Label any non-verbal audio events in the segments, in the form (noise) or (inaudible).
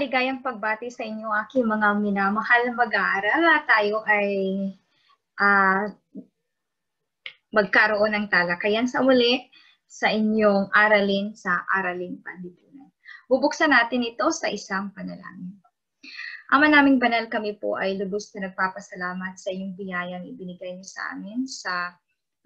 maligayang pagbati sa inyo aking mga minamahal mag-aaral. Tayo ay uh, magkaroon ng talakayan sa muli sa inyong aralin sa Araling Panlipunan. Bubuksan natin ito sa isang panalangin. Ama naming banal kami po ay lubos na nagpapasalamat sa iyong biyayang ibinigay niyo sa amin sa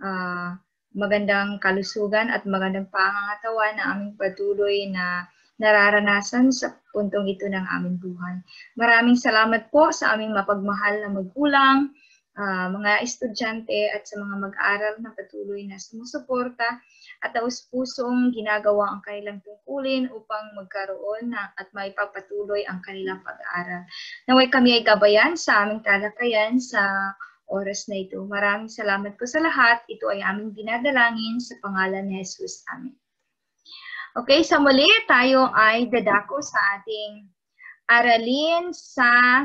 uh, magandang kalusugan at magandang pangangatawan na aming patuloy na nararanasan sa puntong ito ng aming buhay. Maraming salamat po sa aming mapagmahal na magulang, uh, mga estudyante at sa mga mag-aaral na patuloy na sumusuporta at taus-pusong ginagawa ang kanilang tungkulin upang magkaroon na, at maipagpatuloy ang kanilang pag-aaral. Naway kami ay gabayan sa aming talakayan sa oras na ito. Maraming salamat po sa lahat. Ito ay aming dinadalangin sa pangalan ni Jesus. Amen. Okay, sa muli tayo ay dadako sa ating aralin sa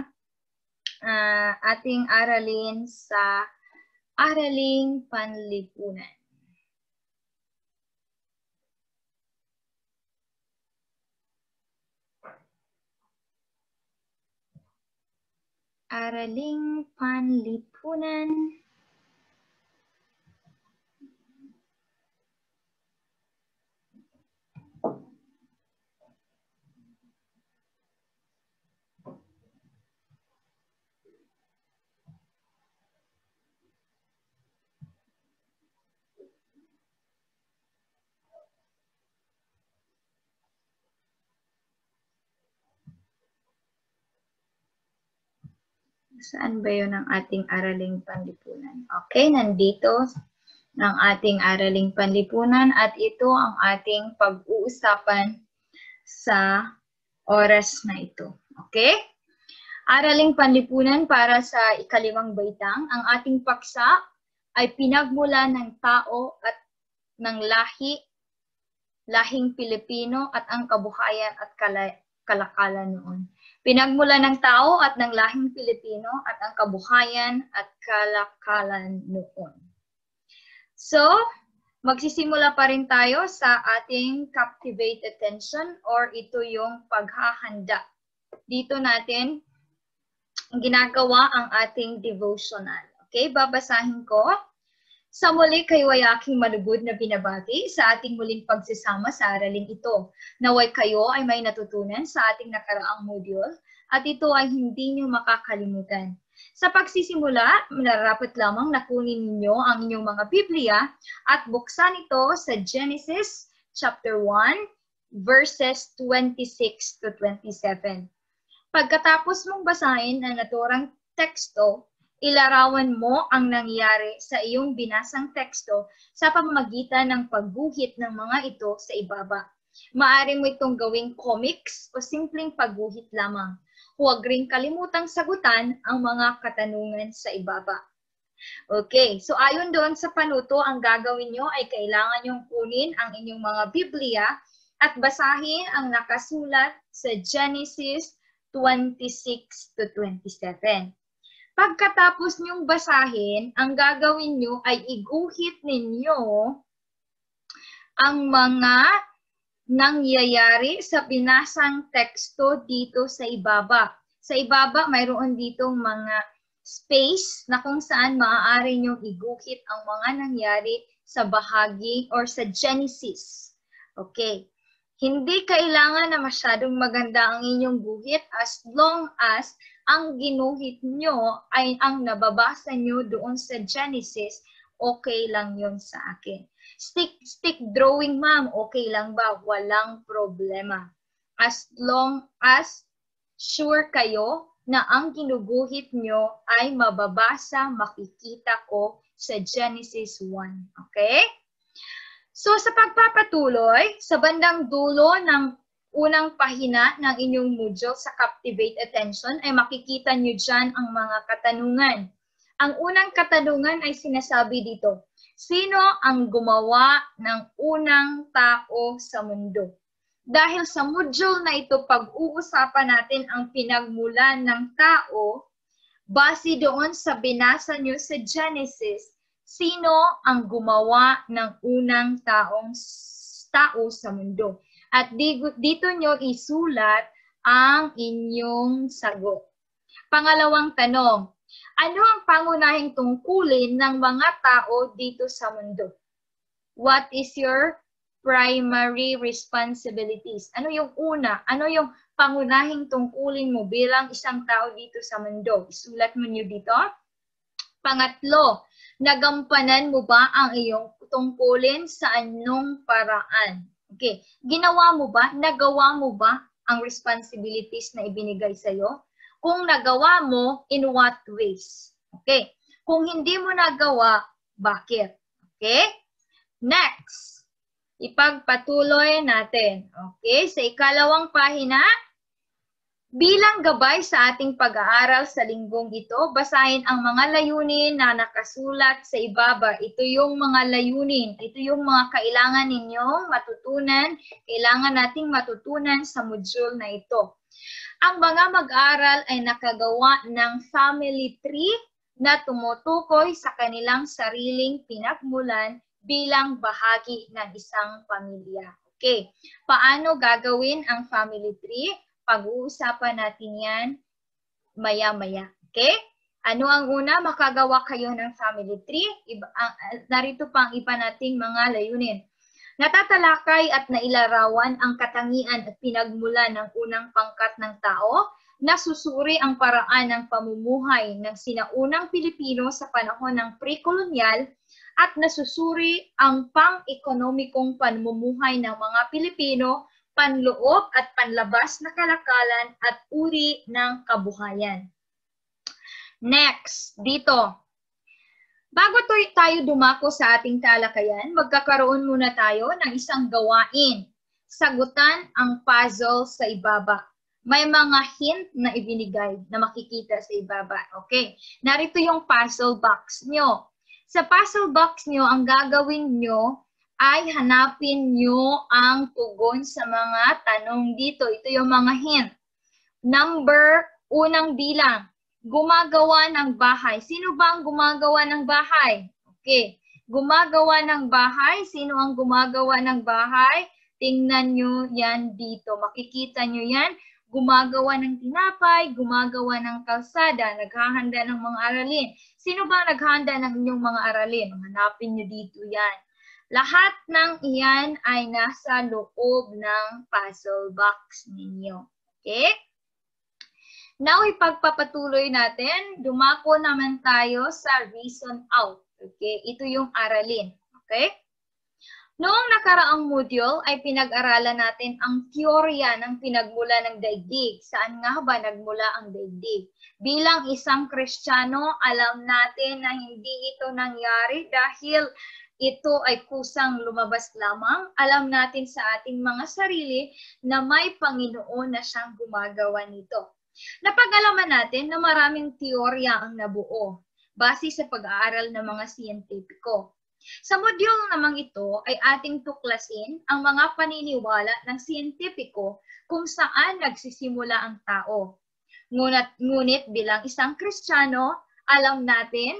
uh, ating aralin sa araling panlipunan. Araling panlipunan. Saan ba yun ang ating araling panlipunan? Okay, nandito ng ating araling panlipunan at ito ang ating pag-uusapan sa oras na ito. Okay? Araling panlipunan para sa ikalimang baitang, ang ating paksa ay pinagmula ng tao at ng lahi, lahing Pilipino at ang kabuhayan at kalakalan noon. Pinagmula ng tao at ng lahing Pilipino at ang kabuhayan at kalakalan noon. So, magsisimula pa rin tayo sa ating captivate attention or ito yung paghahanda. Dito natin ginagawa ang ating devotional. Okay, babasahin ko sa muli kayo ay aking malugod na binabati sa ating muling pagsasama sa araling ito. Naway kayo ay may natutunan sa ating nakaraang module at ito ay hindi niyo makakalimutan. Sa pagsisimula, nararapat lamang na kunin ninyo ang inyong mga Biblia at buksan ito sa Genesis chapter 1 verses 26 to 27. Pagkatapos mong basahin ang naturang teksto, ilarawan mo ang nangyari sa iyong binasang teksto sa pamamagitan ng pagguhit ng mga ito sa ibaba. Maaari mo itong gawing comics o simpleng pagguhit lamang. Huwag ring kalimutang sagutan ang mga katanungan sa ibaba. Okay, so ayon doon sa panuto, ang gagawin nyo ay kailangan nyong kunin ang inyong mga Biblia at basahin ang nakasulat sa Genesis 26 to 27. Pagkatapos niyong basahin, ang gagawin niyo ay iguhit ninyo ang mga nangyayari sa binasang teksto dito sa ibaba. Sa ibaba, mayroon dito mga space na kung saan maaari niyong iguhit ang mga nangyari sa bahagi or sa Genesis. Okay. Hindi kailangan na masyadong maganda ang inyong guhit as long as ang ginuhit nyo ay ang nababasa nyo doon sa Genesis, okay lang yon sa akin. Stick, stick drawing, ma'am, okay lang ba? Walang problema. As long as sure kayo na ang ginuguhit nyo ay mababasa, makikita ko sa Genesis 1. Okay? So, sa pagpapatuloy, sa bandang dulo ng unang pahina ng inyong module sa Captivate Attention ay makikita nyo dyan ang mga katanungan. Ang unang katanungan ay sinasabi dito, sino ang gumawa ng unang tao sa mundo? Dahil sa module na ito, pag-uusapan natin ang pinagmulan ng tao base doon sa binasa nyo sa Genesis, sino ang gumawa ng unang taong tao sa mundo? At dito nyo isulat ang inyong sagot. Pangalawang tanong, ano ang pangunahing tungkulin ng mga tao dito sa mundo? What is your primary responsibilities? Ano yung una? Ano yung pangunahing tungkulin mo bilang isang tao dito sa mundo? Isulat mo niyo dito. Pangatlo, nagampanan mo ba ang iyong tungkulin sa anong paraan? Okay. Ginawa mo ba, nagawa mo ba ang responsibilities na ibinigay sa'yo? Kung nagawa mo, in what ways? Okay. Kung hindi mo nagawa, bakit? Okay? Next. Ipagpatuloy natin. Okay? Sa ikalawang pahina, Bilang gabay sa ating pag-aaral sa linggong ito, basahin ang mga layunin na nakasulat sa ibaba. Ito yung mga layunin, ito yung mga kailangan ninyong matutunan, kailangan nating matutunan sa module na ito. Ang mga mag aaral ay nakagawa ng family tree na tumutukoy sa kanilang sariling pinagmulan bilang bahagi ng isang pamilya. Okay, paano gagawin ang family tree? Pag-uusapan natin yan maya-maya. Okay? Ano ang una? Makagawa kayo ng family tree. Iba, ang, narito pa ang iba nating mga layunin. Natatalakay at nailarawan ang katangian at pinagmula ng unang pangkat ng tao nasusuri ang paraan ng pamumuhay ng sinaunang Pilipino sa panahon ng pre-colonial at nasusuri ang pang-ekonomikong pamumuhay ng mga Pilipino panloob at panlabas na kalakalan at uri ng kabuhayan. Next, dito. Bago tayo dumako sa ating talakayan, magkakaroon muna tayo ng isang gawain. Sagutan ang puzzle sa ibaba. May mga hint na ibinigay na makikita sa ibaba. Okay, narito yung puzzle box nyo. Sa puzzle box nyo, ang gagawin nyo ay hanapin nyo ang tugon sa mga tanong dito. Ito yung mga hint. Number, unang bilang. Gumagawa ng bahay. Sino ba ang gumagawa ng bahay? Okay. Gumagawa ng bahay. Sino ang gumagawa ng bahay? Tingnan nyo yan dito. Makikita nyo yan. Gumagawa ng tinapay, gumagawa ng kalsada, naghahanda ng mga aralin. Sino ba naghahanda ng inyong mga aralin? Hanapin nyo dito yan. Lahat ng iyan ay nasa loob ng puzzle box ninyo. Okay? Now, ipagpapatuloy natin. Dumako naman tayo sa reason out. Okay? Ito yung aralin. Okay? Noong nakaraang module ay pinag-aralan natin ang teorya ng pinagmula ng daigdig. Saan nga ba nagmula ang daigdig? Bilang isang Kristiyano, alam natin na hindi ito nangyari dahil ito ay kusang lumabas lamang, alam natin sa ating mga sarili na may Panginoon na siyang gumagawa nito. Napag-alaman natin na maraming teorya ang nabuo base sa pag-aaral ng mga siyentipiko. Sa modyul namang ito ay ating tuklasin ang mga paniniwala ng siyentipiko kung saan nagsisimula ang tao. Ngunit, ngunit bilang isang Kristiyano, alam natin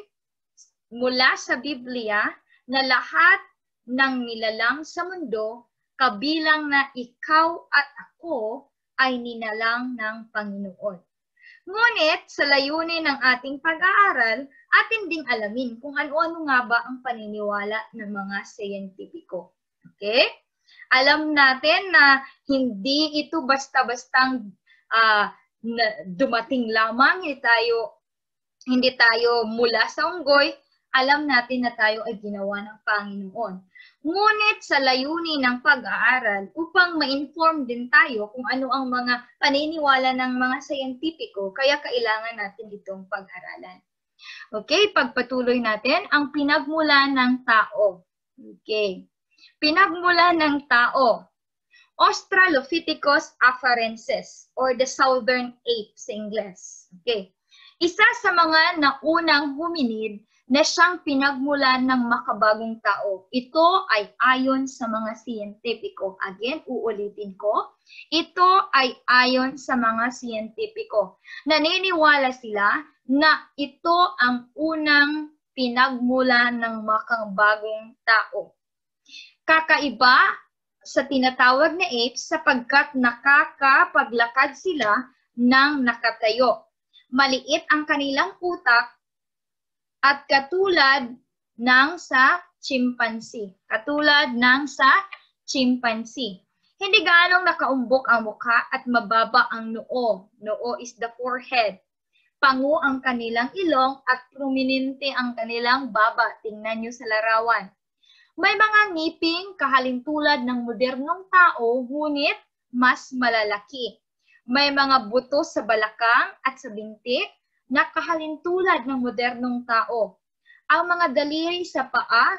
mula sa Biblia na lahat ng nilalang sa mundo, kabilang na ikaw at ako, ay ninalang ng Panginoon. Ngunit sa layunin ng ating pag-aaral, atin ding alamin kung ano-ano nga ba ang paniniwala ng mga siyentipiko. Okay? Alam natin na hindi ito basta-bastang uh, dumating lamang, hindi tayo, hindi tayo mula sa unggoy, alam natin na tayo ay ginawa ng Panginoon. Ngunit sa layunin ng pag-aaral upang ma-inform din tayo kung ano ang mga paniniwala ng mga scientifico, kaya kailangan natin itong pag-aralan. Okay, pagpatuloy natin ang pinagmula ng tao. Okay. Pinagmula ng tao. Australopithecus afarensis or the southern ape sa Ingles. Okay. Isa sa mga naunang hominid na siyang pinagmulan ng makabagong tao. Ito ay ayon sa mga siyentipiko. Again, uulitin ko. Ito ay ayon sa mga siyentipiko. Naniniwala sila na ito ang unang pinagmulan ng makabagong tao. Kakaiba sa tinatawag na apes sapagkat nakakapaglakad sila ng nakatayo. Maliit ang kanilang utak at katulad ng sa chimpanzee. Katulad ng sa chimpanzee. Hindi ganong nakaumbok ang mukha at mababa ang noo. Noo is the forehead. Pangu ang kanilang ilong at prominente ang kanilang baba. Tingnan nyo sa larawan. May mga ngiping kahalintulad ng modernong tao, ngunit mas malalaki. May mga buto sa balakang at sa bintik na kahalintulad ng modernong tao. Ang mga daliri sa paa,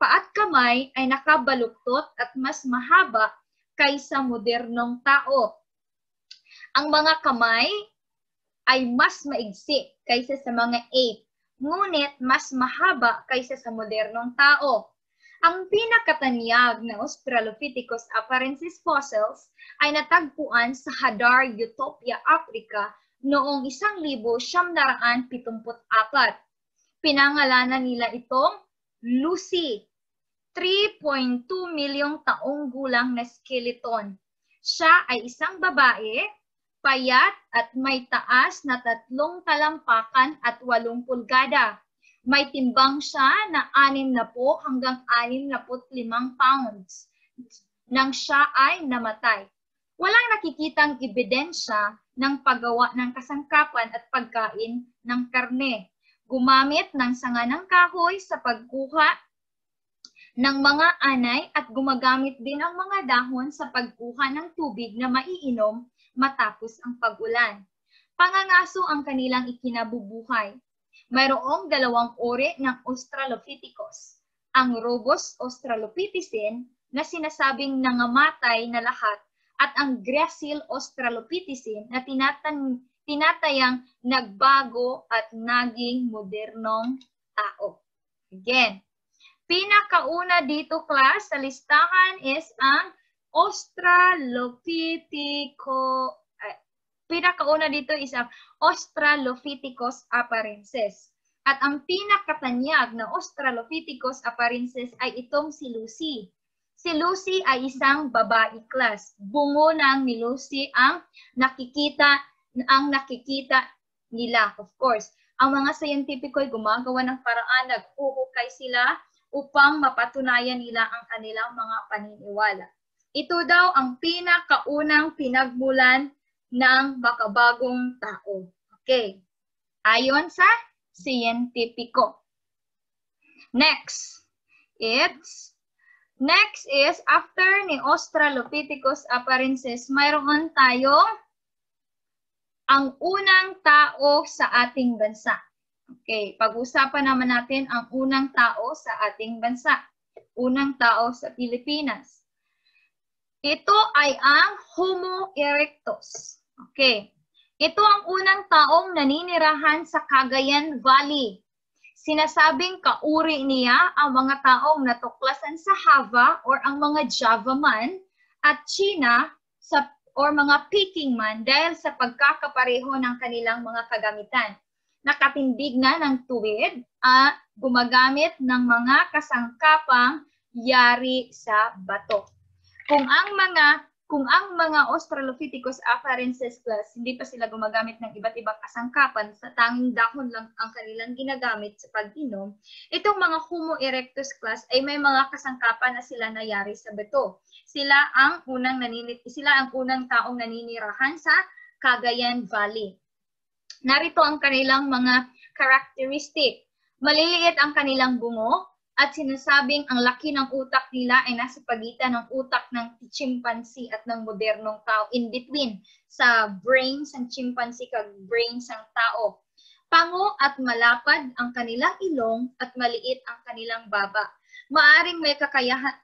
paa at kamay ay nakabaluktot at mas mahaba kaysa modernong tao. Ang mga kamay ay mas maigsi kaysa sa mga ape, ngunit mas mahaba kaysa sa modernong tao. Ang pinakatanyag na Australopithecus afarensis fossils ay natagpuan sa Hadar, Utopia, Africa noong 1974. Pinangalanan nila itong Lucy, 3.2 milyong taong gulang na skeleton. Siya ay isang babae, payat at may taas na tatlong talampakan at walong pulgada. May timbang siya na 6 na po hanggang 65 pounds nang siya ay namatay walang nakikitang ebidensya ng paggawa ng kasangkapan at pagkain ng karne. Gumamit ng sanga ng kahoy sa pagkuha ng mga anay at gumagamit din ang mga dahon sa pagkuha ng tubig na maiinom matapos ang pagulan. Pangangaso ang kanilang ikinabubuhay. Mayroong dalawang uri ng Australopithecus, ang Robust Australopithecine na sinasabing nangamatay na lahat at ang Gracile Australopithecine na tinatan tinatayang nagbago at naging modernong tao. Again, pinakauna dito class sa listahan is ang Australopithecus eh, pinakauna dito is ang Australopithecus afarensis. At ang pinakatanyag na Australopithecus afarensis ay itong si Lucy Si Lucy ay isang babae class. Bungo ng ni Lucy ang nakikita ang nakikita nila, of course. Ang mga scientific ay gumagawa ng paraan, nag-uhukay sila upang mapatunayan nila ang kanilang mga paniniwala. Ito daw ang pinakaunang pinagmulan ng makabagong tao. Okay. Ayon sa scientifico. Next, it's Next is, after ni Australopithecus afarensis, mayroon tayong ang unang tao sa ating bansa. Okay, pag-usapan naman natin ang unang tao sa ating bansa. Unang tao sa Pilipinas. Ito ay ang Homo erectus. Okay, ito ang unang taong naninirahan sa Cagayan Valley Sinasabing kauri niya ang mga taong natuklasan sa Hava or ang mga Java man at China sa or mga Peking man dahil sa pagkakapareho ng kanilang mga kagamitan. Nakatindig na ng tuwid at gumagamit ng mga kasangkapang yari sa bato. Kung ang mga kung ang mga Australopithecus afarensis class hindi pa sila gumagamit ng iba't ibang kasangkapan sa tanging dahon lang ang kanilang ginagamit sa pag-inom, itong mga Homo erectus class ay may mga kasangkapan na sila nayari sa beto. Sila ang unang naninit sila ang unang taong naninirahan sa Cagayan Valley. Narito ang kanilang mga characteristic. Maliliit ang kanilang bungo, at sinasabing ang laki ng utak nila ay nasa pagitan ng utak ng chimpanzee at ng modernong tao, in between sa brains ng chimpanzee kag brains ng tao. Pango at malapad ang kanilang ilong at maliit ang kanilang baba. Maaring may kakayahan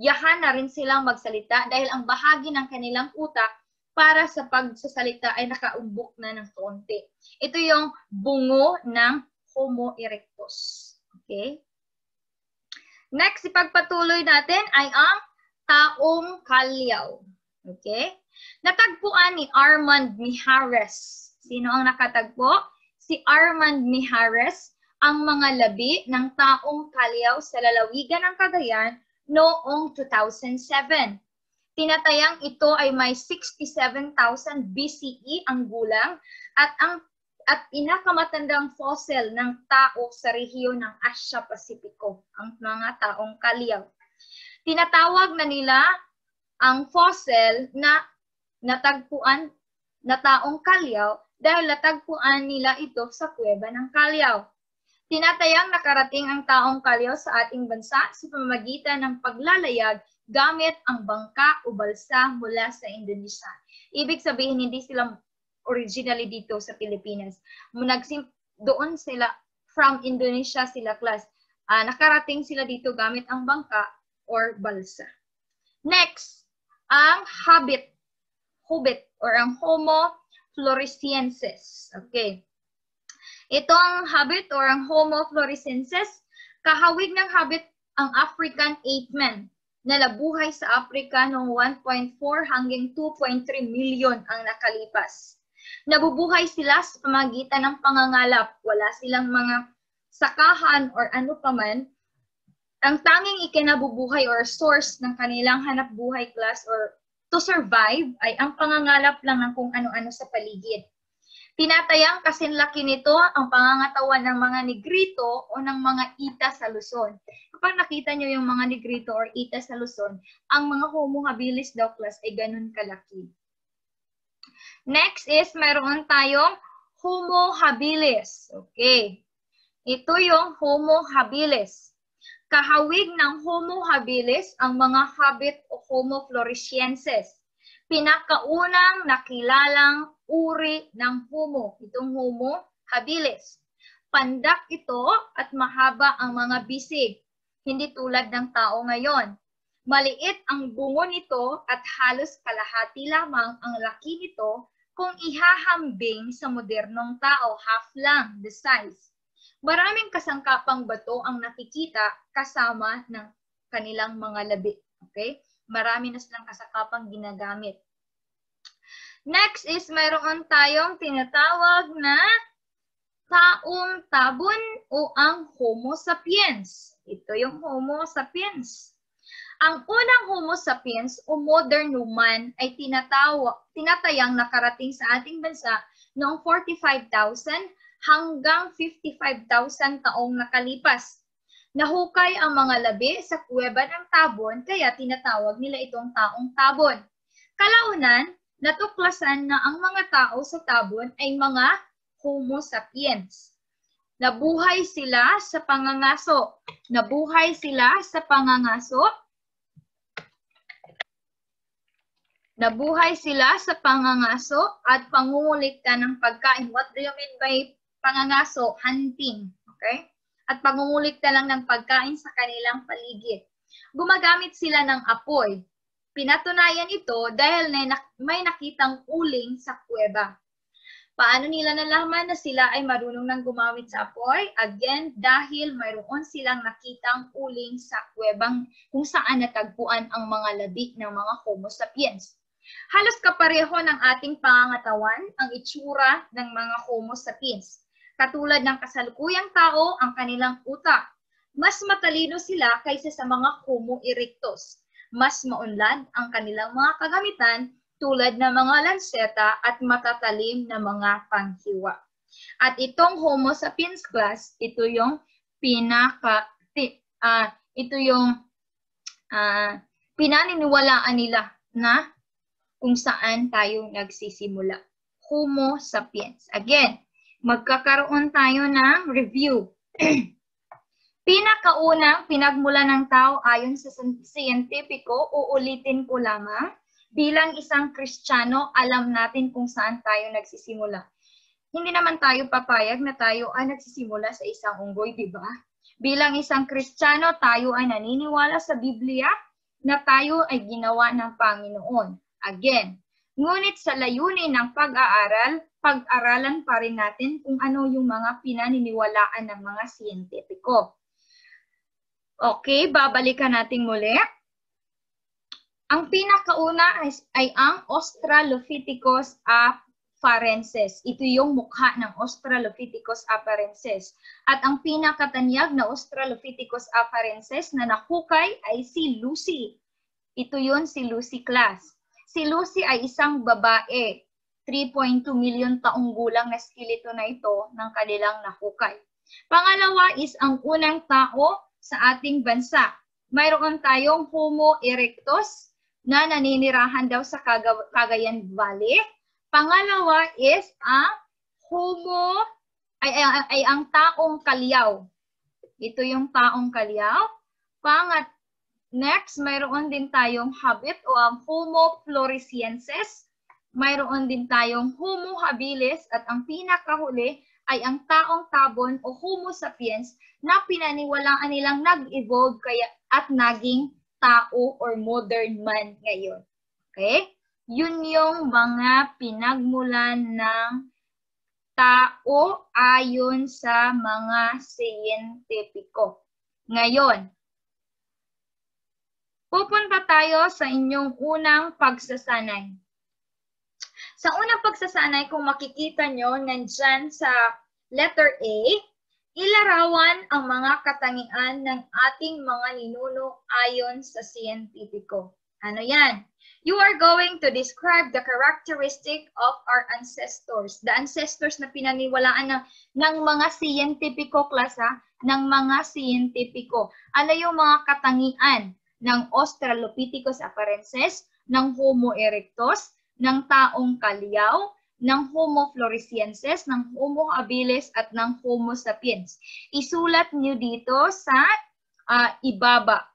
yahan na rin silang magsalita dahil ang bahagi ng kanilang utak para sa pagsasalita ay nakaumbok na ng konti. Ito yung bungo ng Homo erectus. Okay? Next, ipagpatuloy natin ay ang taong kalyaw. Okay? Natagpuan ni Armand Mijares. Sino ang nakatagpo? Si Armand Mijares ang mga labi ng taong kalyaw sa lalawigan ng Cagayan noong 2007. Tinatayang ito ay may 67,000 BCE ang gulang at ang at pinakamatandang fossil ng tao sa rehiyon ng Asya-Pasipiko, ang mga taong Kaliaw. Tinatawag na nila ang fossil na natagpuan na taong Kaliaw dahil natagpuan nila ito sa kuweba ng Kaliaw. Tinatayang nakarating ang taong Kaliaw sa ating bansa sa pamamagitan ng paglalayag gamit ang bangka o balsa mula sa Indonesia. Ibig sabihin, hindi sila originally dito sa Pilipinas. Nagsim doon sila, from Indonesia sila class. Uh, nakarating sila dito gamit ang bangka or balsa. Next, ang habit, hobbit, or ang homo floresiensis. Okay. Ito ang habit or ang homo floresiensis. Kahawig ng habit ang African ape men na nabuhay sa Africa noong 1.4 hanggang 2.3 million ang nakalipas. Nabubuhay sila sa pamagitan ng pangangalap. Wala silang mga sakahan or ano paman. Ang tanging ikinabubuhay or source ng kanilang hanap buhay class or to survive ay ang pangangalap lang ng kung ano-ano sa paligid. Tinatayang kasinlaki nito ang pangangatawan ng mga negrito o ng mga ita sa Luzon. Kapag nakita nyo yung mga negrito or ita sa Luzon, ang mga homo habilis daw class ay ganun kalaki. Next is mayroon tayong Homo habilis. Okay. Ito yung Homo habilis. Kahawig ng Homo habilis ang mga habit o Homo floresiensis. Pinakaunang nakilalang uri ng Homo, itong Homo habilis. Pandak ito at mahaba ang mga bisig, hindi tulad ng tao ngayon. Maliit ang bungo nito at halos kalahati lamang ang laki nito kung ihahambing sa modernong tao, half lang the size. Maraming kasangkapang bato ang nakikita kasama ng kanilang mga labi. Okay? Marami na silang kasangkapang ginagamit. Next is mayroon tayong tinatawag na taong tabon o ang Homo sapiens. Ito yung Homo sapiens. Ang unang Homo sapiens o modern human ay tinatawag, tinatayang nakarating sa ating bansa noong 45,000 hanggang 55,000 taong nakalipas. Nahukay ang mga labi sa kuweba ng tabon kaya tinatawag nila itong taong tabon. Kalaunan, natuklasan na ang mga tao sa tabon ay mga Homo sapiens. Nabuhay sila sa pangangaso. Nabuhay sila sa pangangaso Nabuhay sila sa pangangaso at pangungulikta ng pagkain. What do you mean by pangangaso? Hunting. Okay? At pangungulikta lang ng pagkain sa kanilang paligid. Gumagamit sila ng apoy. Pinatunayan ito dahil may nakitang uling sa kuweba. Paano nila nalaman na sila ay marunong nang gumamit sa apoy? Again, dahil mayroon silang nakitang uling sa kuwebang kung saan natagpuan ang mga labi ng mga homo sapiens. Halos kapareho ng ating pangangatawan ang itsura ng mga Homo sapiens. Katulad ng kasalukuyang tao, ang kanilang utak. Mas matalino sila kaysa sa mga Homo erectus. Mas maunlad ang kanilang mga kagamitan tulad ng mga lanseta at matatalim na mga panghiwa. At itong Homo sapiens class, ito yung pinaka uh, ito yung uh, pinaniniwalaan nila na kung saan tayo nagsisimula. Homo sapiens. Again, magkakaroon tayo ng review. (clears throat) Pinakaunang pinagmula ng tao ayon sa siyentipiko, uulitin ko lamang, bilang isang Kristiyano, alam natin kung saan tayo nagsisimula. Hindi naman tayo papayag na tayo ay nagsisimula sa isang unggoy, di ba? Bilang isang Kristiyano, tayo ay naniniwala sa Biblia na tayo ay ginawa ng Panginoon again. Ngunit sa layunin ng pag-aaral, pag-aralan pa rin natin kung ano yung mga pinaniniwalaan ng mga siyentipiko. Okay, babalikan natin muli. Ang pinakauna ay, ay ang Australopithecus afarensis. Ito yung mukha ng Australopithecus afarensis. At ang pinakatanyag na Australopithecus afarensis na nakukay ay si Lucy. Ito yun si Lucy Class. Si Lucy ay isang babae, 3.2 milyon taong gulang na skeleto na ito ng kanilang nahukay. Pangalawa is ang unang tao sa ating bansa. Mayroon tayong Homo erectus na naninirahan daw sa Kaga Cagayan Valley. Pangalawa is ang Homo ay, ay, ay ang taong kalyaw. Ito yung taong kalyaw. Pangat Next, mayroon din tayong habit o ang Homo floresiensis. Mayroon din tayong Homo habilis at ang pinakahuli ay ang taong tabon o Homo sapiens na pinaniwalaan nilang nag-evolve kaya at naging tao or modern man ngayon. Okay? Yun yung mga pinagmulan ng tao ayon sa mga siyentipiko. Ngayon, Pupunta tayo sa inyong unang pagsasanay. Sa unang pagsasanay, kung makikita nyo, nandyan sa letter A, ilarawan ang mga katangian ng ating mga ninuno ayon sa siyentipiko. Ano yan? You are going to describe the characteristic of our ancestors. The ancestors na pinaniwalaan ng, ng mga siyentipiko klasa, ng mga siyentipiko. Ano yung mga katangian ng Australopithecus afarensis, ng Homo erectus, ng taong kaliyaw, ng Homo floresiensis, ng Homo habilis, at ng Homo sapiens. Isulat niyo dito sa uh, ibaba.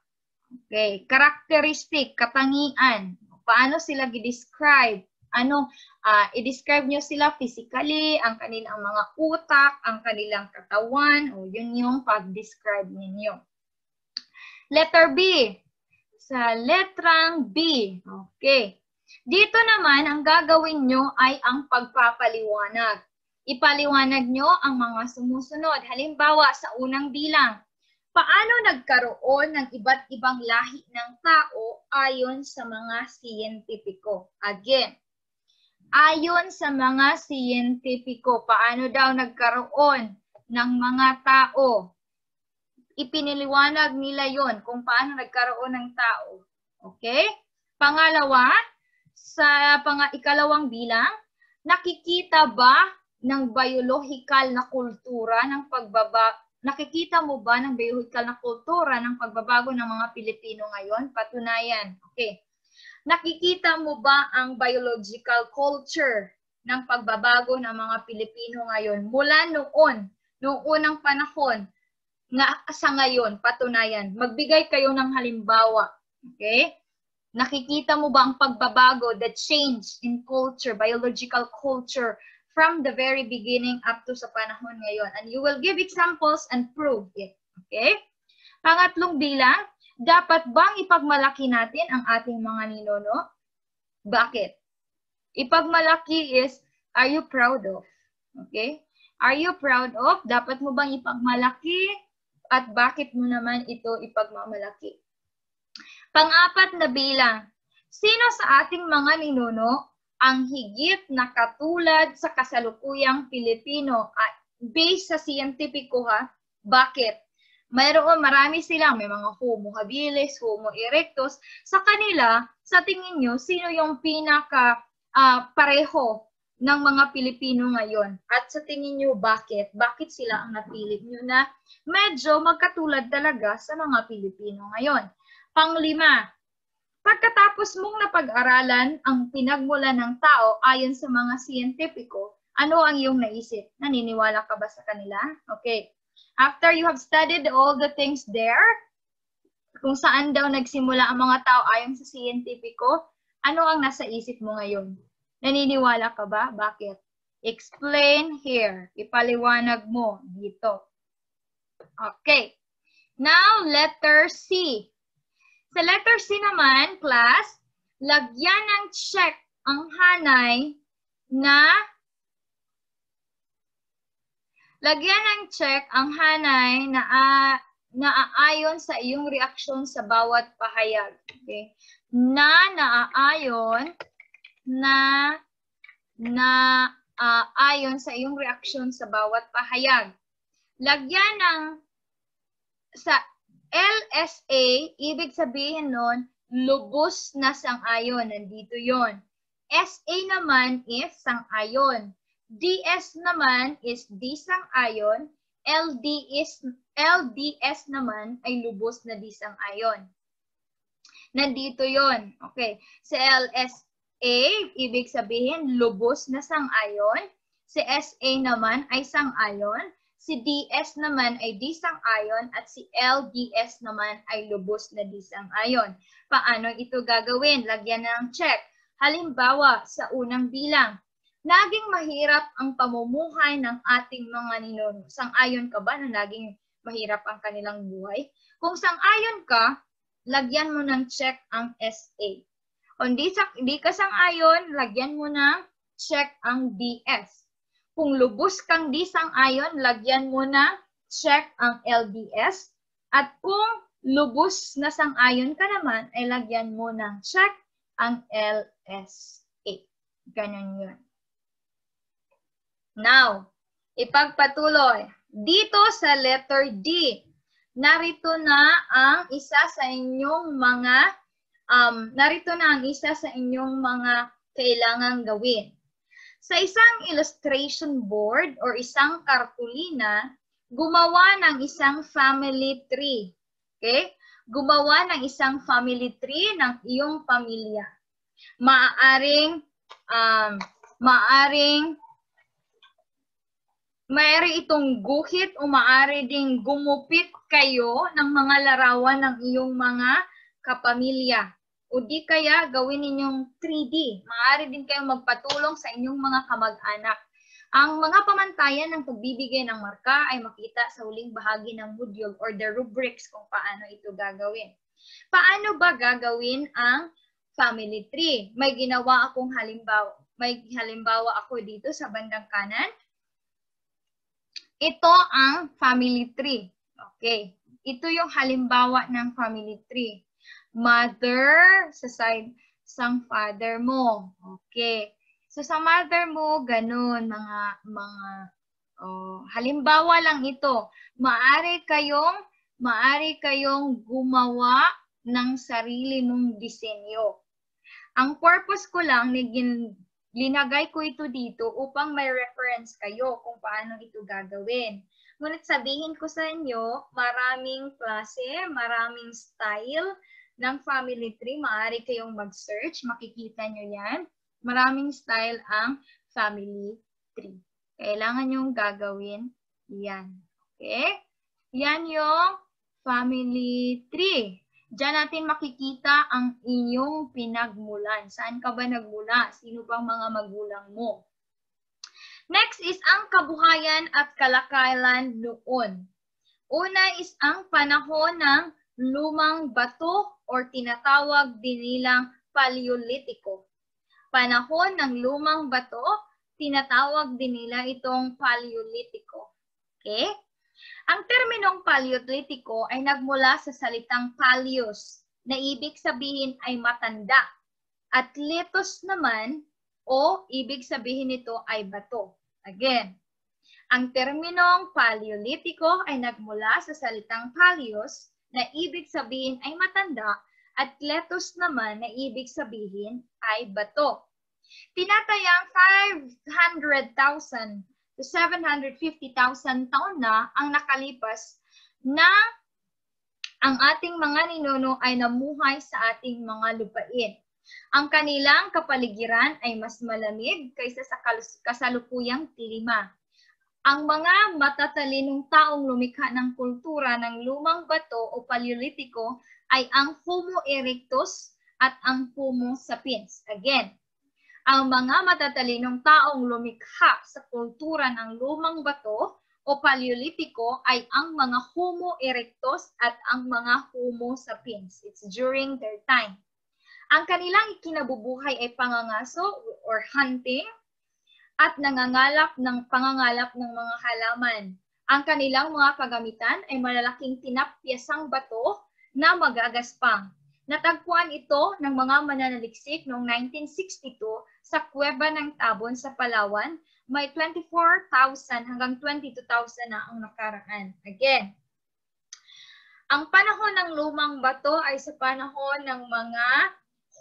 Okay, characteristic, katangian, paano sila gi-describe? ano, uh, i-describe niyo sila physically, ang kanilang mga utak, ang kanilang katawan, o yun yung pag-describe ninyo. Letter B, sa letrang B. Okay. Dito naman, ang gagawin nyo ay ang pagpapaliwanag. Ipaliwanag nyo ang mga sumusunod. Halimbawa, sa unang bilang, paano nagkaroon ng iba't ibang lahi ng tao ayon sa mga siyentipiko? Again, ayon sa mga siyentipiko, paano daw nagkaroon ng mga tao Ipiniliwanag nila yon kung paano nagkaroon ng tao. Okay? Pangalawa, sa pang ikalawang bilang, nakikita ba ng biological na kultura ng pagbaba nakikita mo ba ng biological na kultura ng pagbabago ng mga Pilipino ngayon? Patunayan. Okay. Nakikita mo ba ang biological culture ng pagbabago ng mga Pilipino ngayon mula noon, noong unang panahon na sa ngayon, patunayan, magbigay kayo ng halimbawa. Okay? Nakikita mo ba ang pagbabago, the change in culture, biological culture, from the very beginning up to sa panahon ngayon? And you will give examples and prove it. Okay? Pangatlong bilang, dapat bang ipagmalaki natin ang ating mga ninuno? Bakit? Ipagmalaki is, are you proud of? Okay? Are you proud of? Dapat mo bang ipagmalaki at bakit mo naman ito ipagmamalaki. Pang-apat na bilang, sino sa ating mga ninuno ang higit na katulad sa kasalukuyang Pilipino at based sa siyentipiko ha, bakit? Mayroon marami silang, may mga homo habilis, homo erectus. Sa kanila, sa tingin nyo, sino yung pinaka uh, pareho ng mga Pilipino ngayon? At sa tingin nyo, bakit? Bakit sila ang napili nyo na medyo magkatulad talaga sa mga Pilipino ngayon? Panglima, pagkatapos mong napag-aralan ang pinagmulan ng tao ayon sa mga siyentipiko, ano ang iyong naisip? Naniniwala ka ba sa kanila? Okay. After you have studied all the things there, kung saan daw nagsimula ang mga tao ayon sa siyentipiko, ano ang nasa isip mo ngayon? Naniniwala ka ba? Bakit? Explain here. Ipaliwanag mo dito. Okay. Now, letter C. Sa letter C naman, class, lagyan ng check ang hanay na lagyan ng check ang hanay na uh, naaayon sa iyong reaksyon sa bawat pahayag. Okay? Na naaayon na na uh, ayon sa iyong reaksyon sa bawat pahayag. Lagyan ng sa LSA, ibig sabihin nun, lubos na sang-ayon. Nandito yon. SA naman is sang-ayon. DS naman is di sang-ayon. LD is, LDS naman ay lubos na di sang-ayon. Nandito yon. Okay. Sa LS, A, ibig sabihin lubos na sang-ayon. Si SA naman ay sang-ayon. Si DS naman ay di sang-ayon at si LDS naman ay lubos na di sang-ayon. Paano ito gagawin? Lagyan ng check. Halimbawa, sa unang bilang, naging mahirap ang pamumuhay ng ating mga ninuno. Sang-ayon ka ba na naging mahirap ang kanilang buhay? Kung sang-ayon ka, lagyan mo ng check ang SA. Kung di, sa, di ka ayon lagyan mo na check ang DS. Kung lubos kang di sang-ayon, lagyan mo na check ang LDS. At kung lubos na sang-ayon ka naman, ay lagyan mo na check ang LSA. Ganun yun. Now, ipagpatuloy. Dito sa letter D, narito na ang isa sa inyong mga um, narito na ang isa sa inyong mga kailangang gawin. Sa isang illustration board or isang kartulina, gumawa ng isang family tree. Okay? Gumawa ng isang family tree ng iyong pamilya. Maaring um, maaring maaari itong guhit o maaari ding gumupit kayo ng mga larawan ng iyong mga kapamilya. O di kaya gawin ninyong 3D. Maaari din kayong magpatulong sa inyong mga kamag-anak. Ang mga pamantayan ng pagbibigay ng marka ay makita sa huling bahagi ng module or the rubrics kung paano ito gagawin. Paano ba gagawin ang family tree? May ginawa akong halimbawa. May halimbawa ako dito sa bandang kanan. Ito ang family tree. Okay. Ito yung halimbawa ng family tree mother, sa side sang father mo. Okay. So sa mother mo, ganun mga mga oh, halimbawa lang ito. Maari kayong maari kayong gumawa ng sarili mong disenyo. Ang purpose ko lang naging linagay ko ito dito upang may reference kayo kung paano ito gagawin. Ngunit sabihin ko sa inyo, maraming klase, maraming style, ng family tree. Maaari kayong mag-search, makikita nyo yan. Maraming style ang family tree. Kailangan yung gagawin yan. Okay? Yan yung family tree. Diyan natin makikita ang inyong pinagmulan. Saan ka ba nagmula? Sino bang mga magulang mo? Next is ang kabuhayan at kalakalan noon. Una is ang panahon ng lumang bato or tinatawag din nilang Paleolitiko. Panahon ng lumang bato, tinatawag din nila itong Paleolitiko. Okay? Ang terminong Paleolitiko ay nagmula sa salitang paleos na ibig sabihin ay matanda at litos naman o ibig sabihin nito ay bato. Again, ang terminong Paleolitiko ay nagmula sa salitang paleos na ibig sabihin ay matanda at lettuce naman na ibig sabihin ay bato. Tinatayang 500,000 to 750,000 taon na ang nakalipas na ang ating mga ninuno ay namuhay sa ating mga lupain. Ang kanilang kapaligiran ay mas malamig kaysa sa kasalukuyang klima. Ang mga matatalinong taong lumikha ng kultura ng lumang bato o paleolitiko ay ang Homo erectus at ang Homo sapiens. Again, ang mga matatalinong taong lumikha sa kultura ng lumang bato o paleolitiko ay ang mga Homo erectus at ang mga Homo sapiens. It's during their time. Ang kanilang ikinabubuhay ay pangangaso or hunting, at nangangalap ng pangangalap ng mga halaman. Ang kanilang mga kagamitan ay malalaking tinapyasang bato na magagaspang. Natagpuan ito ng mga mananaliksik noong 1962 sa Kuweba ng Tabon sa Palawan. May 24,000 hanggang 22,000 na ang nakaraan. Again, ang panahon ng lumang bato ay sa panahon ng mga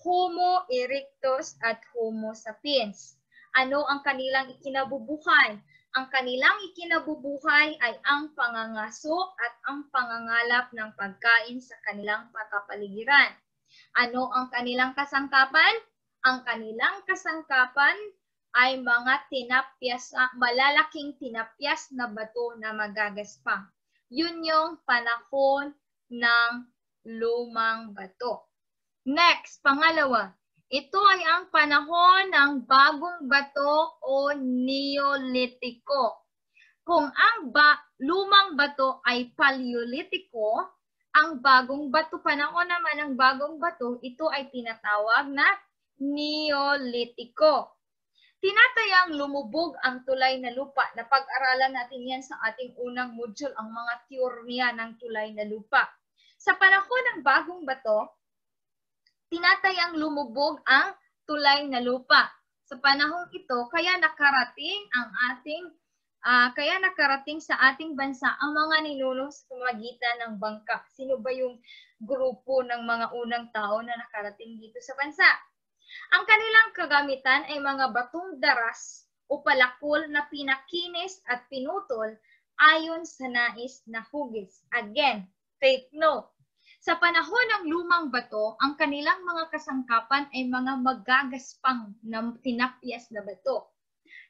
Homo erectus at Homo sapiens ano ang kanilang ikinabubuhay. Ang kanilang ikinabubuhay ay ang pangangaso at ang pangangalap ng pagkain sa kanilang pakapaligiran. Ano ang kanilang kasangkapan? Ang kanilang kasangkapan ay mga tinapyas, ah, malalaking tinapyas na bato na magagaspang. Yun yung panahon ng lumang bato. Next, pangalawa, ito ay ang panahon ng bagong bato o Neolitiko. Kung ang ba lumang bato ay Paleolitiko, ang bagong bato, panahon naman ng bagong bato, ito ay tinatawag na Neolitiko. Tinatayang lumubog ang tulay na lupa. Napag-aralan natin yan sa ating unang module, ang mga teorya ng tulay na lupa. Sa panahon ng bagong bato, tinatayang lumubog ang tulay na lupa. Sa panahong ito, kaya nakarating ang ating uh, kaya nakarating sa ating bansa ang mga ninuno sa pamagitan ng bangka. Sino ba yung grupo ng mga unang tao na nakarating dito sa bansa? Ang kanilang kagamitan ay mga batong daras o palakol na pinakinis at pinutol ayon sa nais na hugis. Again, take note. Sa panahon ng lumang bato, ang kanilang mga kasangkapan ay mga magagaspang na tinapyas na bato.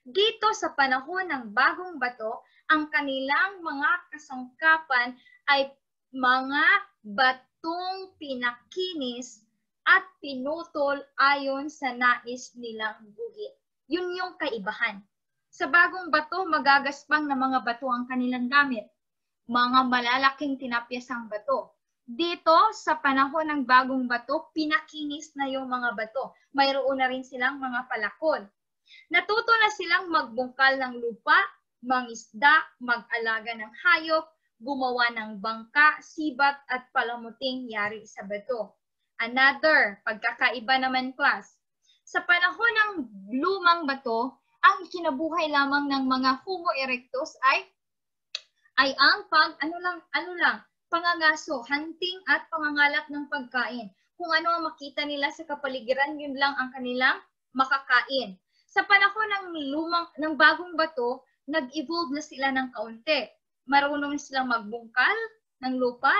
Dito sa panahon ng bagong bato, ang kanilang mga kasangkapan ay mga batong pinakinis at pinutol ayon sa nais nilang buhit. Yun yung kaibahan. Sa bagong bato, magagaspang na mga bato ang kanilang gamit. Mga malalaking tinapyas ang bato dito sa panahon ng bagong bato, pinakinis na yung mga bato. Mayroon na rin silang mga palakon. Natuto na silang magbungkal ng lupa, mangisda, mag-alaga ng hayop, gumawa ng bangka, sibat at palamuting yari sa bato. Another, pagkakaiba naman class. Sa panahon ng lumang bato, ang kinabuhay lamang ng mga Homo erectus ay ay ang pag ano lang ano lang pangangaso, hunting at pangangalap ng pagkain. Kung ano ang makita nila sa kapaligiran, yun lang ang kanilang makakain. Sa panahon ng lumang ng bagong bato, nag-evolve na sila ng kaunti. Marunong silang magbungkal ng lupa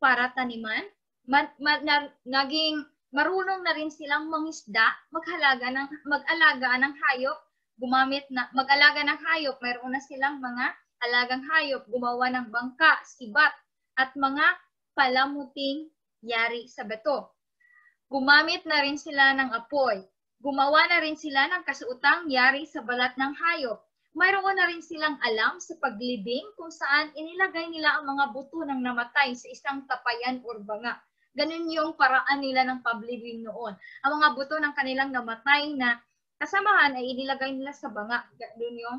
para taniman. Ma- ma- na- naging marunong na rin silang mangisda, maghalaga ng mag-alaga ng hayop, gumamit na mag-alaga ng hayop, mayroon na silang mga alagang hayop, gumawa ng bangka, sibat, at mga palamuting yari sa bato. Gumamit na rin sila ng apoy. Gumawa na rin sila ng kasuotang yari sa balat ng hayop. Mayroon na rin silang alam sa paglibing kung saan inilagay nila ang mga buto ng namatay sa isang tapayan or banga. Ganun yung paraan nila ng paglibing noon. Ang mga buto ng kanilang namatay na kasamahan ay inilagay nila sa banga. Ganun yung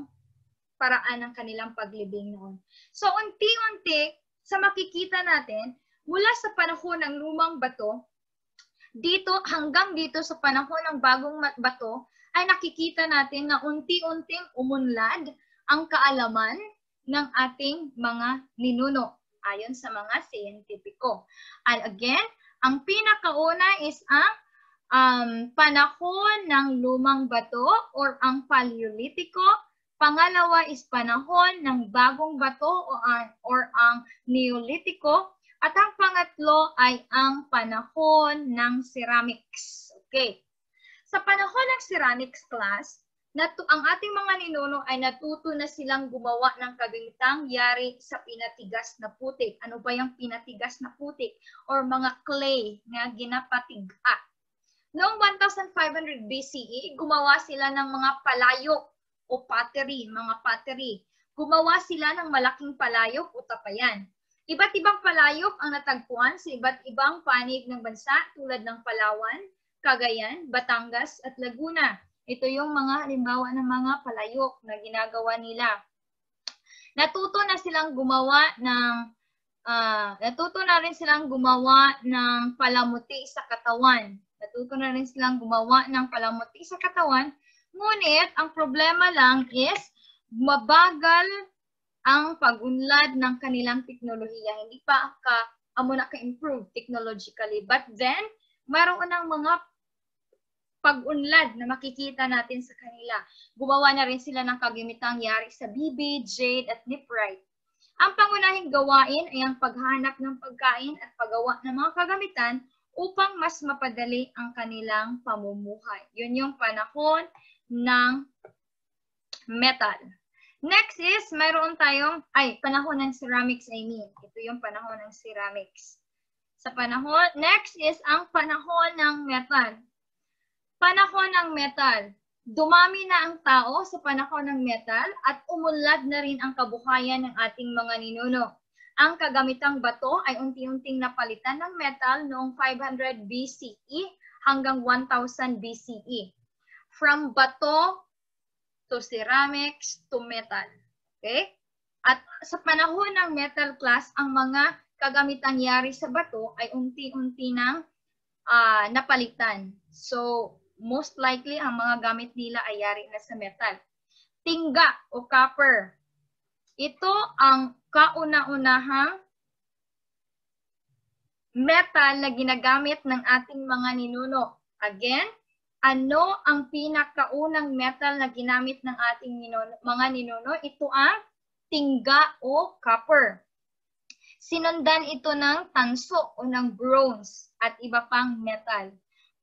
paraan ng kanilang paglibing noon. So, unti-unti, sa makikita natin, mula sa panahon ng lumang bato, dito hanggang dito sa panahon ng bagong bato, ay nakikita natin na unti-unting umunlad ang kaalaman ng ating mga ninuno ayon sa mga siyentipiko. And again, ang pinakauna is ang um, panahon ng lumang bato or ang paleolitiko Pangalawa is panahon ng bagong bato o ang, or ang Neolitiko. At ang pangatlo ay ang panahon ng ceramics. Okay. Sa panahon ng ceramics class, natu ang ating mga ninuno ay natuto na silang gumawa ng kaganitang yari sa pinatigas na putik. Ano ba yung pinatigas na putik? Or mga clay na ginapatiga. Noong 1500 BCE, gumawa sila ng mga palayok o pottery, mga pottery. Gumawa sila ng malaking palayok o tapayan. Iba't ibang palayok ang natagpuan sa iba't ibang panig ng bansa tulad ng Palawan, Cagayan, Batangas at Laguna. Ito yung mga halimbawa ng mga palayok na ginagawa nila. Natuto na silang gumawa ng uh, natuto na rin silang gumawa ng palamuti sa katawan. Natuto na rin silang gumawa ng palamuti sa katawan Ngunit, ang problema lang is mabagal ang pag-unlad ng kanilang teknolohiya. Hindi pa ka, amo na ka-improve technologically. But then, mayroon ng mga pag-unlad na makikita natin sa kanila. Gumawa na rin sila ng kagimitang yari sa BB, Jade at Niprite. Ang pangunahing gawain ay ang paghanap ng pagkain at paggawa ng mga kagamitan upang mas mapadali ang kanilang pamumuhay. Yun yung panahon ng metal. Next is, mayroon tayong, ay, panahon ng ceramics, I mean. Ito yung panahon ng ceramics. Sa panahon, next is ang panahon ng metal. Panahon ng metal. Dumami na ang tao sa panahon ng metal at umulad na rin ang kabuhayan ng ating mga ninuno. Ang kagamitang bato ay unti-unting napalitan ng metal noong 500 BCE hanggang 1000 BCE. From bato to ceramics to metal. Okay? At sa panahon ng metal class, ang mga kagamitan yari sa bato ay unti-unti nang uh, napalitan. So, most likely ang mga gamit nila ay yari na sa metal. Tingga o copper. Ito ang kauna-unahang metal na ginagamit ng ating mga ninuno. Again, ano ang pinakaunang metal na ginamit ng ating ninuno, mga ninuno? Ito ang tingga o copper. Sinundan ito ng tanso o ng bronze at iba pang metal.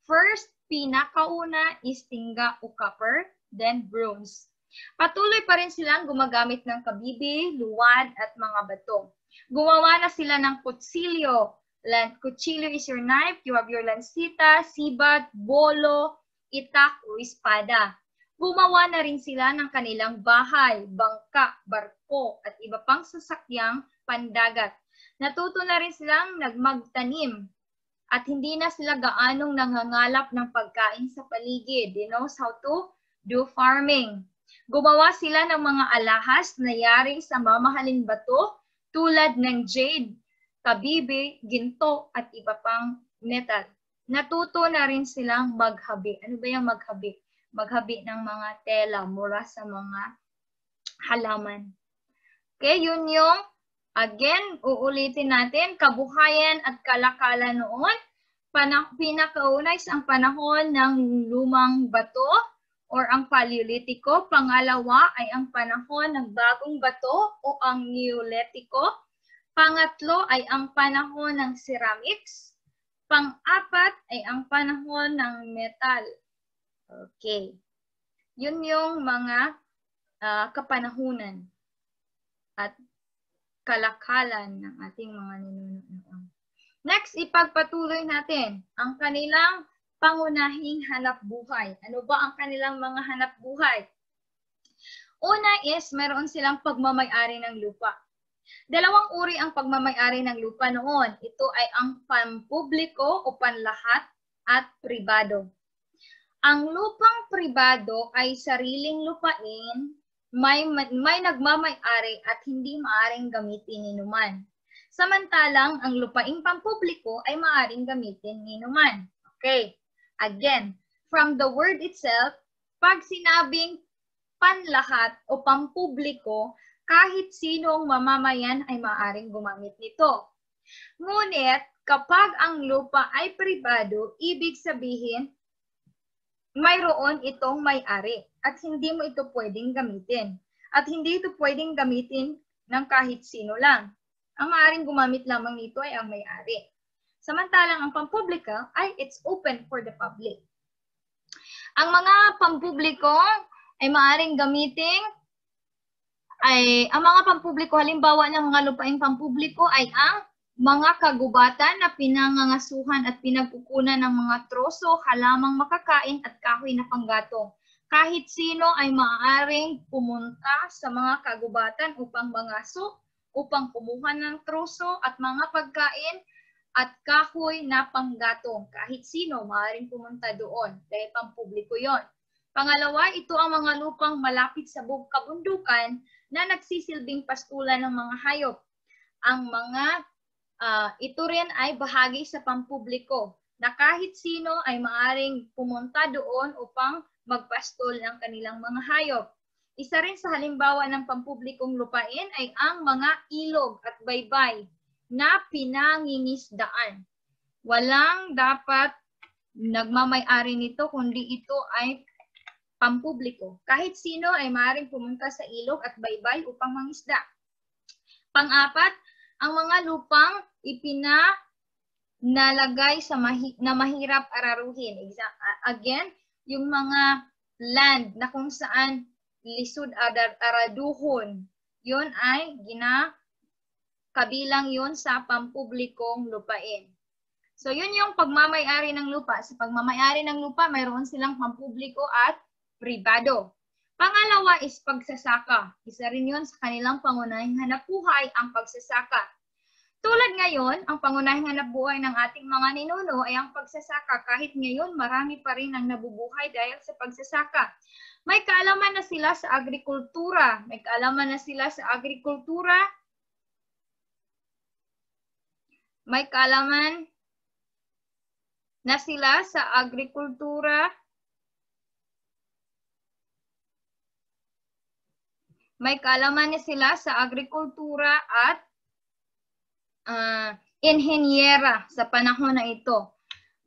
First, pinakauna is tingga o copper, then bronze. Patuloy pa rin silang gumagamit ng kabibi, luwad, at mga bato. Gumawa na sila ng kutsilyo, Lan, cuchillo is your knife. You have your lancita, sibat, bolo, itak o espada. Bumawa na rin sila ng kanilang bahay, bangka, barko at iba pang sasakyang pandagat. Natuto na rin silang nagmagtanim at hindi na sila gaanong nangangalap ng pagkain sa paligid. You know how to do farming. Gumawa sila ng mga alahas na yari sa mamahaling bato tulad ng jade, kabibi, ginto at iba pang metal. Natuto na rin silang maghabi. Ano ba yung maghabi? Maghabi ng mga tela mula sa mga halaman. Okay, yun yung, again, uulitin natin, kabuhayan at kalakalan noon. Panang, pinakauna is ang panahon ng lumang bato or ang paleolitiko. Pangalawa ay ang panahon ng bagong bato o ang neolitiko. Pangatlo ay ang panahon ng ceramics. Pang-apat ay ang panahon ng metal. Okay. Yun yung mga uh, kapanahunan at kalakalan ng ating mga ninunoon. Next, ipagpatuloy natin ang kanilang pangunahing hanap buhay. Ano ba ang kanilang mga hanap buhay? Una is, meron silang pagmamayari ng lupa. Dalawang uri ang pagmamayari ng lupa noon. Ito ay ang pampubliko o panlahat at pribado. Ang lupang pribado ay sariling lupain, may, may nagmamayari at hindi maaring gamitin ni Numan. Samantalang ang lupaing pampubliko ay maaring gamitin ni Numan. Okay, again, from the word itself, pag sinabing panlahat o pampubliko, kahit sino ang mamamayan ay maaaring gumamit nito. Ngunit kapag ang lupa ay pribado, ibig sabihin mayroon itong may-ari at hindi mo ito pwedeng gamitin. At hindi ito pwedeng gamitin ng kahit sino lang. Ang maaaring gumamit lamang nito ay ang may-ari. Samantalang ang pampublika ay it's open for the public. Ang mga pampubliko ay maaaring gamitin ay ang mga pampubliko, halimbawa ng mga lupain pampubliko ay ang mga kagubatan na pinangangasuhan at pinagkukunan ng mga troso, halamang makakain at kahoy na panggatong. Kahit sino ay maaaring pumunta sa mga kagubatan upang mangaso, upang kumuha ng troso at mga pagkain at kahoy na panggatong. Kahit sino maaaring pumunta doon dahil pampubliko yon. Pangalawa, ito ang mga lupang malapit sa kabundukan na nagsisilbing pastulan ng mga hayop. Ang mga uh, ito rin ay bahagi sa pampubliko na kahit sino ay maaring pumunta doon upang magpastol ng kanilang mga hayop. Isa rin sa halimbawa ng pampublikong lupain ay ang mga ilog at baybay na pinangingisdaan. Walang dapat nagmamay-ari nito kundi ito ay pampubliko. Kahit sino ay maaaring pumunta sa ilog at baybay upang mangisda. Pang-apat, ang mga lupang ipina nalagay sa mahi na mahirap araruhin. Again, yung mga land na kung saan lisod adar araduhon, yun ay gina kabilang yun sa pampublikong lupain. So yun yung pagmamayari ng lupa. Sa pagmamayari ng lupa, mayroon silang pampubliko at pribado. Pangalawa is pagsasaka. Isa rin yun sa kanilang pangunahing hanapbuhay, ang pagsasaka. Tulad ngayon, ang pangunahing hanapbuhay ng ating mga ninuno ay ang pagsasaka. Kahit ngayon, marami pa rin ang nabubuhay dahil sa pagsasaka. May kaalaman na sila sa agrikultura. May kaalaman na sila sa agrikultura. May kaalaman na sila sa agrikultura. May kaalaman sila sa agrikultura at uh, inhenyera sa panahon na ito.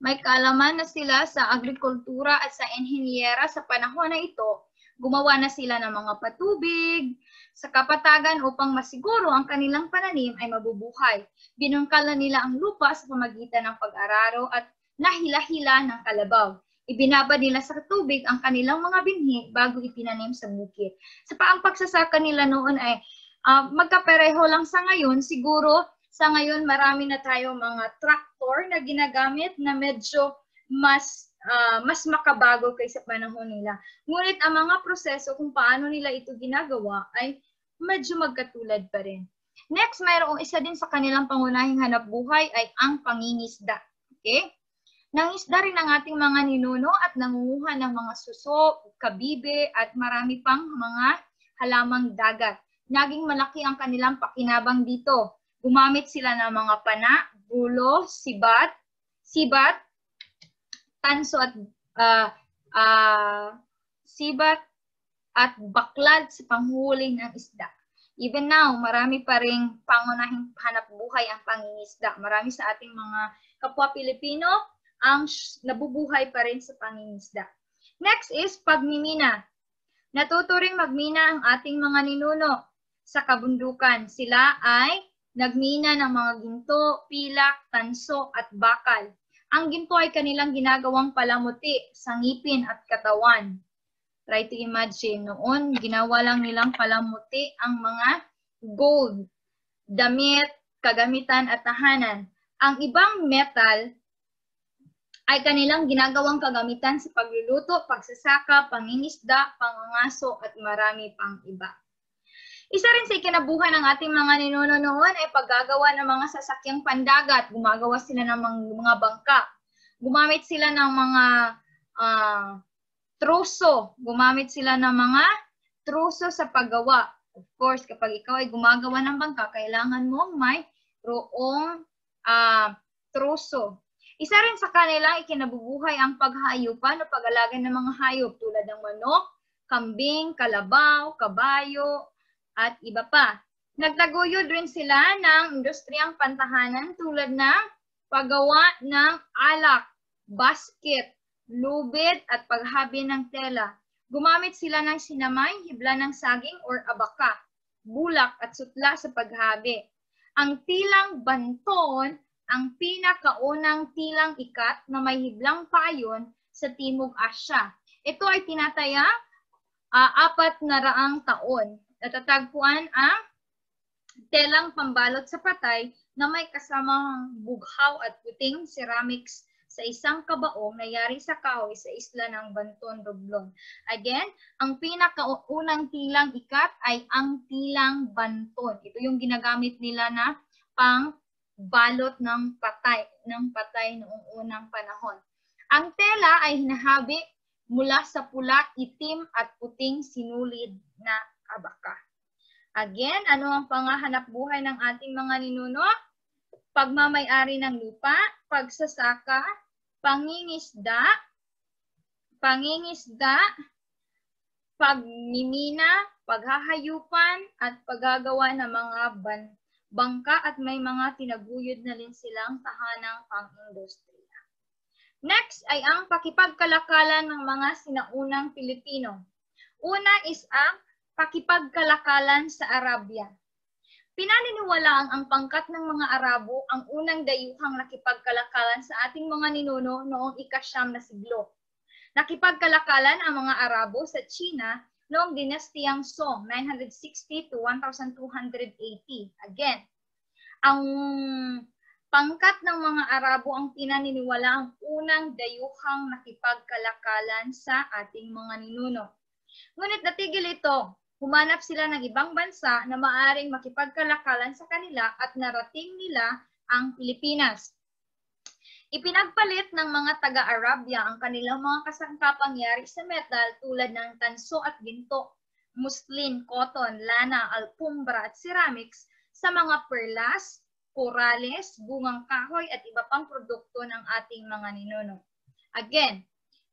May kaalaman na sila sa agrikultura at sa inhenyera sa panahon na ito. Gumawa na sila ng mga patubig sa kapatagan upang masiguro ang kanilang pananim ay mabubuhay. na nila ang lupa sa pamagitan ng pag-araro at nahilahila ng kalabaw. Ibinaba nila sa tubig ang kanilang mga binhi bago itinanim sa bukid. Sa paang pagsasaka nila noon ay uh, magkapareho lang sa ngayon. Siguro sa ngayon marami na tayo mga tractor na ginagamit na medyo mas uh, mas makabago kaysa panahon nila. Ngunit ang mga proseso kung paano nila ito ginagawa ay medyo magkatulad pa rin. Next, mayroong isa din sa kanilang pangunahing hanap buhay ay ang pangingisda. Okay? Nangisda rin ang ating mga ninuno at nangunguha ng mga suso, kabibe at marami pang mga halamang dagat. Naging malaki ang kanilang pakinabang dito. Gumamit sila ng mga pana, bulo, sibat, sibat, tanso at uh, uh, sibat at baklad sa panghuli ng isda. Even now, marami pa rin pangunahing hanap buhay ang pangingisda. Marami sa ating mga kapwa Pilipino ang nabubuhay pa rin sa pangingisda. Next is pagmimina. Natuturing magmina ang ating mga ninuno sa kabundukan. Sila ay nagmina ng mga ginto, pilak, tanso at bakal. Ang ginto ay kanilang ginagawang palamuti sa ngipin at katawan. Try to imagine, noon ginawa lang nilang palamuti ang mga gold, damit, kagamitan at tahanan. Ang ibang metal ay kanilang ginagawang kagamitan sa pagluluto, pagsasaka, pangingisda, pangangaso at marami pang iba. Isa rin sa ikinabuhay ng ating mga ninuno noon ay paggagawa ng mga sasakyang pandagat. Gumagawa sila ng mga bangka. Gumamit sila ng mga uh, truso. Gumamit sila ng mga truso sa paggawa. Of course, kapag ikaw ay gumagawa ng bangka, kailangan mong may roong uh, truso isa rin sa kanila ikinabubuhay ang paghayupan o pag-alaga ng mga hayop tulad ng manok, kambing, kalabaw, kabayo, at iba pa. Nagtaguyod rin sila ng industriyang pantahanan tulad ng paggawa ng alak, basket, lubid at paghabi ng tela. Gumamit sila ng sinamay, hibla ng saging or abaka, bulak at sutla sa paghabi. Ang tilang banton ang pinakaunang tilang ikat na may hiblang payon sa Timog Asya. Ito ay tinataya uh, apat na raang taon. Natatagpuan ang telang pambalot sa patay na may kasamang bughaw at puting ceramics sa isang kabaong na yari sa Kahoy sa isla ng Banton, Roblon. Again, ang pinakaunang tilang ikat ay ang tilang Banton. Ito yung ginagamit nila na pang balot ng patay, ng patay noong unang panahon. Ang tela ay hinahabi mula sa pula, itim at puting sinulid na abaka. Again, ano ang pangahanap buhay ng ating mga ninuno? Pagmamayari ng lupa, pagsasaka, pangingisda, pangingisda, pagmimina, paghahayupan, at paggagawa ng mga ban bangka at may mga tinaguyod na rin silang tahanang pang-industriya. Next ay ang pakipagkalakalan ng mga sinaunang Pilipino. Una is ang pakipagkalakalan sa Arabia. Pinaniniwalaan ang pangkat ng mga Arabo ang unang dayuhang nakipagkalakalan sa ating mga ninuno noong ikasyam na siglo. Nakipagkalakalan ang mga Arabo sa China noong dinastiyang Song, 960 to 1280. Again, ang pangkat ng mga Arabo ang pinaniniwala ang unang dayuhang nakipagkalakalan sa ating mga ninuno. Ngunit natigil ito, humanap sila ng ibang bansa na maaring makipagkalakalan sa kanila at narating nila ang Pilipinas. Ipinagpalit ng mga taga arabya ang kanilang mga kasangkapang yari sa metal tulad ng tanso at ginto, muslin, cotton, lana, alpumbra at ceramics sa mga perlas, korales, bungang kahoy at iba pang produkto ng ating mga ninuno. Again,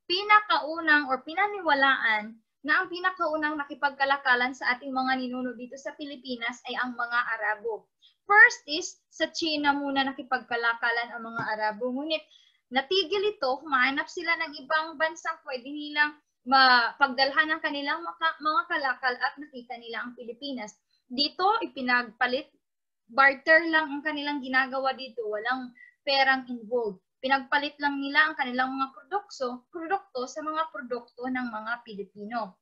pinakaunang or pinaniwalaan na ang pinakaunang nakipagkalakalan sa ating mga ninuno dito sa Pilipinas ay ang mga Arabo. First is, sa China muna nakipagkalakalan ang mga Arabo. Ngunit natigil ito, humanap sila ng ibang bansang pwede nilang mapagdalhan ng kanilang mga kalakal at nakita nila ang Pilipinas. Dito, ipinagpalit, barter lang ang kanilang ginagawa dito. Walang perang involved. Pinagpalit lang nila ang kanilang mga produkto, produkto sa mga produkto ng mga Pilipino.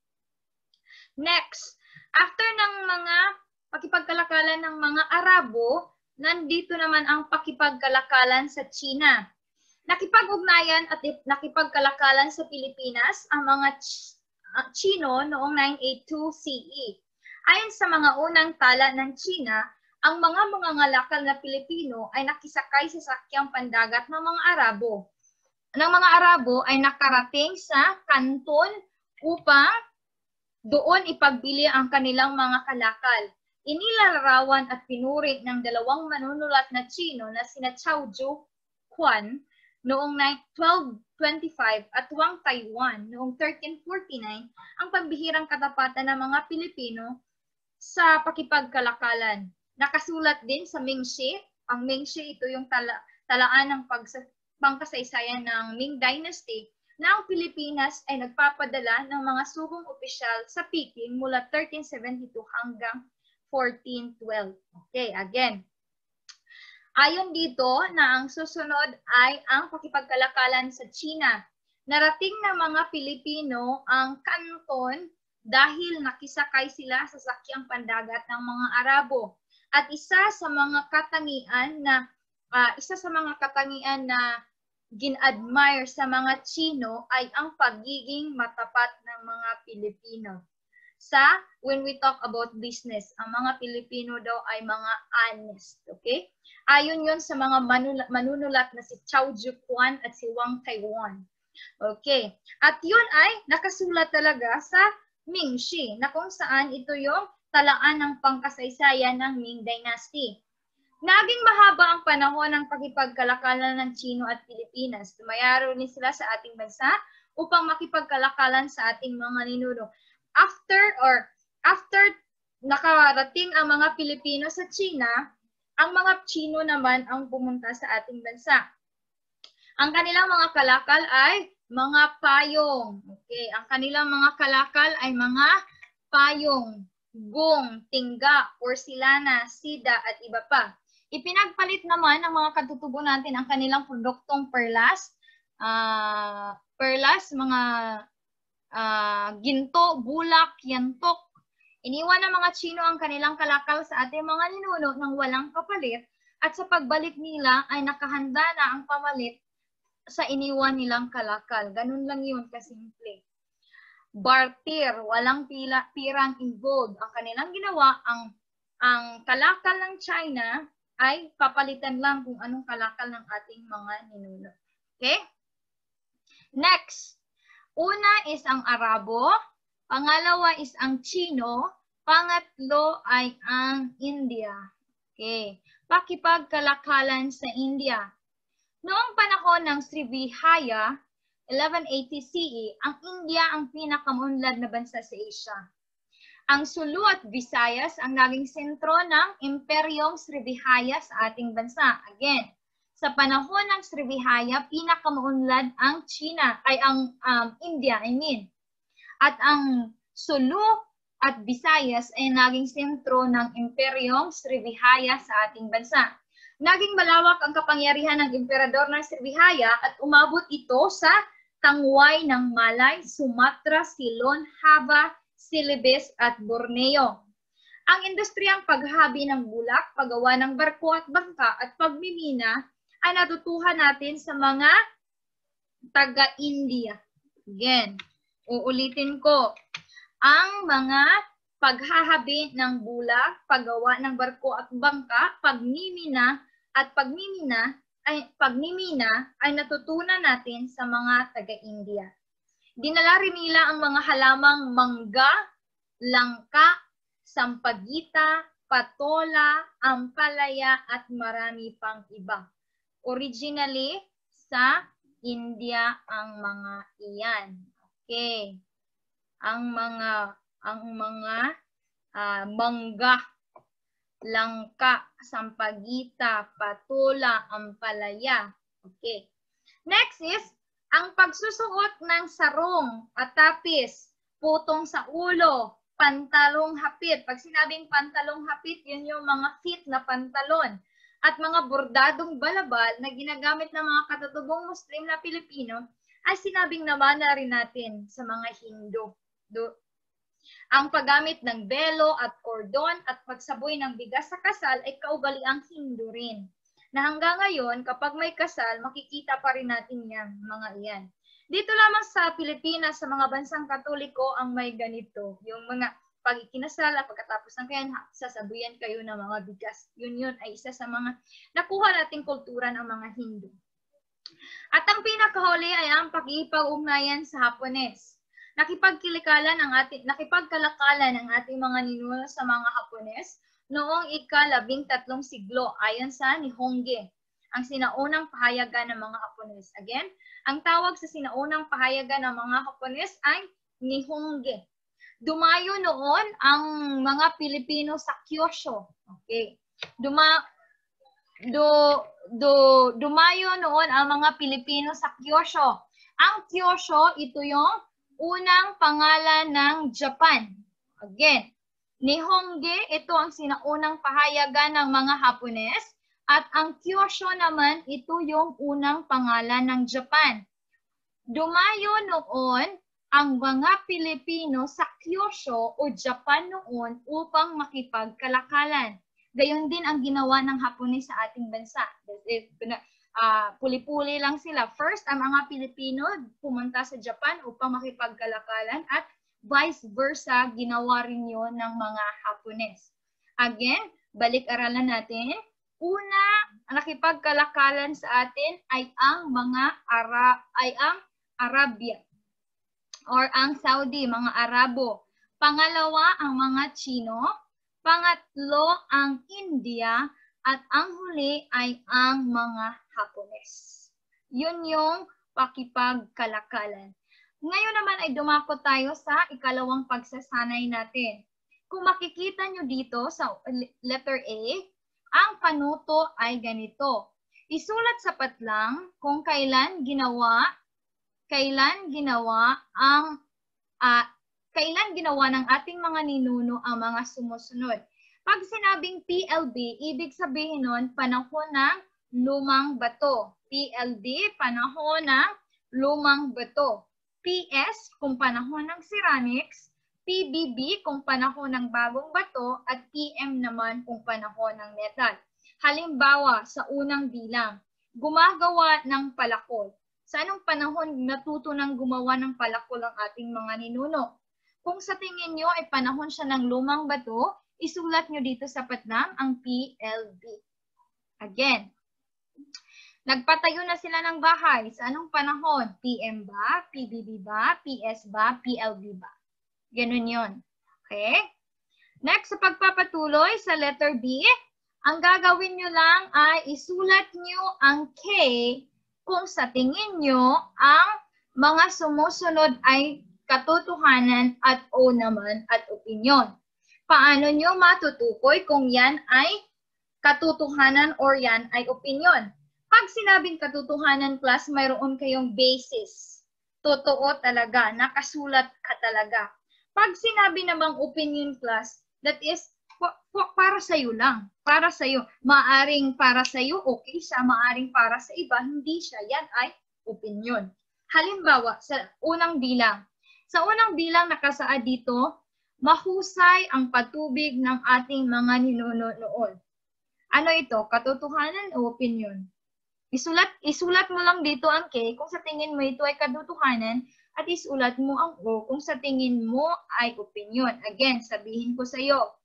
Next, after ng mga pakipagkalakalan ng mga Arabo, nandito naman ang pakipagkalakalan sa China. Nakipag-ugnayan at nakipagkalakalan sa Pilipinas ang mga Ch Chino noong 982 CE. Ayon sa mga unang tala ng China, ang mga mangangalakal na Pilipino ay nakisakay sa sakyang pandagat ng mga Arabo. Ng mga Arabo ay nakarating sa Canton upang doon ipagbili ang kanilang mga kalakal inilarawan at pinuri ng dalawang manunulat na Tsino na sina Chao Ju Quan noong 1225 at Wang Taiwan noong 1349 ang pambihirang katapatan ng mga Pilipino sa pakipagkalakalan. Nakasulat din sa Mingxi. Ang Mingxi ito yung tala, talaan ng pagsa, pangkasaysayan ng Ming Dynasty na ang Pilipinas ay nagpapadala ng mga sugong opisyal sa Peking mula 1372 hanggang 14, 12. Okay, again. Ayon dito na ang susunod ay ang pakipagkalakalan sa China. Narating na mga Pilipino ang Canton dahil nakisakay sila sa sakyang pandagat ng mga Arabo. At isa sa mga katangian na uh, isa sa mga katangian na ginadmire sa mga Chino ay ang pagiging matapat ng mga Pilipino sa when we talk about business. Ang mga Pilipino daw ay mga honest. Okay? Ayon yon sa mga manula- manunulat na si Chow Ju Kwan at si Wang Kai Wan. Okay. At yun ay nakasulat talaga sa Ming Shi na kung saan ito yung talaan ng pangkasaysayan ng Ming Dynasty. Naging mahaba ang panahon ng pakipagkalakalan ng Chino at Pilipinas. Tumayaro ni sila sa ating bansa upang makipagkalakalan sa ating mga ninuno after or after nakarating ang mga Pilipino sa China, ang mga Chino naman ang pumunta sa ating bansa. Ang kanilang mga kalakal ay mga payong. Okay, ang kanilang mga kalakal ay mga payong, gong, tingga, porsilana, sida at iba pa. Ipinagpalit naman ng mga katutubo natin ang kanilang produktong perlas, uh, perlas, mga uh, ginto, bulak, yantok. Iniwan ng mga Chino ang kanilang kalakal sa ating mga ninuno nang walang kapalit at sa pagbalik nila ay nakahanda na ang pamalit sa iniwan nilang kalakal. Ganun lang yun, kasimple. Barter, walang pila, pirang involved. Ang kanilang ginawa, ang, ang kalakal ng China ay papalitan lang kung anong kalakal ng ating mga ninuno. Okay? Next, Una is ang Arabo, pangalawa is ang Chino, pangatlo ay ang India. Okay. Pakipagkalakalan sa India. Noong panahon ng Sri Vijaya, 1180 CE, ang India ang pinakamunlad na bansa sa Asia. Ang Sulu at Visayas ang naging sentro ng Imperyong Sribihaya sa ating bansa. Again, sa panahon ng Srivihaya, pinakamaunlad ang China, ay ang um, India, I mean. At ang Sulu at Visayas ay naging sentro ng imperyong Srivihaya sa ating bansa. Naging malawak ang kapangyarihan ng emperador ng Srivihaya at umabot ito sa Tangway ng Malay, Sumatra, Silon, Hava, Silibes at Borneo. Ang industriyang paghabi ng bulak, paggawa ng barko at bangka at pagmimina ay natutuhan natin sa mga taga-India. Again, uulitin ko. Ang mga paghahabi ng bula, paggawa ng barko at bangka, pagmimina at pagmimina ay pagmimina ay natutunan natin sa mga taga-India. Dinala rin nila ang mga halamang mangga, langka, sampagita, patola, ampalaya at marami pang iba. Originally, sa India ang mga iyan. Okay. Ang mga ang mga uh, mangga, langka, sampagita, patula, ampalaya. Okay. Next is ang pagsusuot ng sarong at tapis, putong sa ulo, pantalong hapit. Pag sinabing pantalong hapit, yun yung mga fit na pantalon at mga bordadong balabal na ginagamit ng mga katutubong Muslim na Pilipino ay sinabing naman na rin natin sa mga Hindu. Do, ang paggamit ng belo at cordon at pagsaboy ng bigas sa kasal ay kaugaliang Hindu rin. Na hanggang ngayon, kapag may kasal, makikita pa rin natin yan, mga iyan. Dito lamang sa Pilipinas, sa mga bansang katoliko ang may ganito. Yung mga pag ikinasal, pagkatapos ng kanya, sasabuyan kayo ng mga bigas. Yun yun ay isa sa mga nakuha nating kultura ng mga Hindu. At ang pinakahuli ay ang pag iipag ugnayan sa Hapones. Nakipagkilikalan ang ating, nakipagkalakalan ang ating mga ninuno sa mga Hapones noong ika-labing tatlong siglo ayon sa Nihongi, ang sinaunang pahayagan ng mga Hapones. Again, ang tawag sa sinaunang pahayagan ng mga Hapones ay Nihongi. Dumayo noon ang mga Pilipino sa Kyushu. Okay. Duma do, do, dumayo noon ang mga Pilipino sa Kyushu. Ang Kyushu, ito yung unang pangalan ng Japan. Again, Nihongi, ito ang sinaunang pahayagan ng mga Hapones. At ang Kyosho naman, ito yung unang pangalan ng Japan. Dumayo noon ang mga Pilipino sa Kyushu o Japan noon upang makipagkalakalan. Gayon din ang ginawa ng Hapones sa ating bansa. If, ah, puli-puli lang sila. First, ang mga Pilipino pumunta sa Japan upang makipagkalakalan at vice versa, ginawa rin yun ng mga Hapones. Again, balik-aralan natin. Una, ang nakipagkalakalan sa atin ay ang mga Ara ay ang Arabia or ang Saudi, mga Arabo. Pangalawa, ang mga Chino. Pangatlo, ang India. At ang huli ay ang mga Hapones. Yun yung pakipagkalakalan. Ngayon naman ay dumako tayo sa ikalawang pagsasanay natin. Kung makikita nyo dito sa letter A, ang panuto ay ganito. Isulat sa patlang kung kailan ginawa kailan ginawa ang uh, kailan ginawa ng ating mga ninuno ang mga sumusunod. Pag sinabing PLB, ibig sabihin nun panahon ng lumang bato. PLD, panahon ng lumang bato. PS, kung panahon ng ceramics. PBB, kung panahon ng bagong bato. At PM naman, kung panahon ng metal. Halimbawa, sa unang bilang, gumagawa ng palakol sa anong panahon natuto ng gumawa ng palakol ang ating mga ninuno. Kung sa tingin nyo ay panahon siya ng lumang bato, isulat nyo dito sa patnam ang PLB. Again, nagpatayo na sila ng bahay. Sa anong panahon? PM ba? PBB ba? PS ba? PLB ba? Ganun yon. Okay? Next, sa pagpapatuloy sa letter B, ang gagawin nyo lang ay isulat nyo ang K kung sa tingin nyo ang mga sumusunod ay katotohanan at o naman at opinyon. Paano nyo matutukoy kung yan ay katotohanan or yan ay opinyon? Pag sinabing katotohanan class, mayroon kayong basis. Totoo talaga, nakasulat ka talaga. Pag sinabi namang opinion class, that is para sa iyo lang, para sa iyo. Maaring para sa iyo okay siya, maaring para sa iba hindi siya. Yan ay opinion. Halimbawa, sa unang bilang. Sa unang bilang nakasaad dito, mahusay ang patubig ng ating mga ninunood. Ano ito? Katotohanan o opinion? Isulat, isulat mo lang dito ang K kung sa tingin mo ito ay katotohanan at isulat mo ang O kung sa tingin mo ay opinion. Again, sabihin ko sa iyo,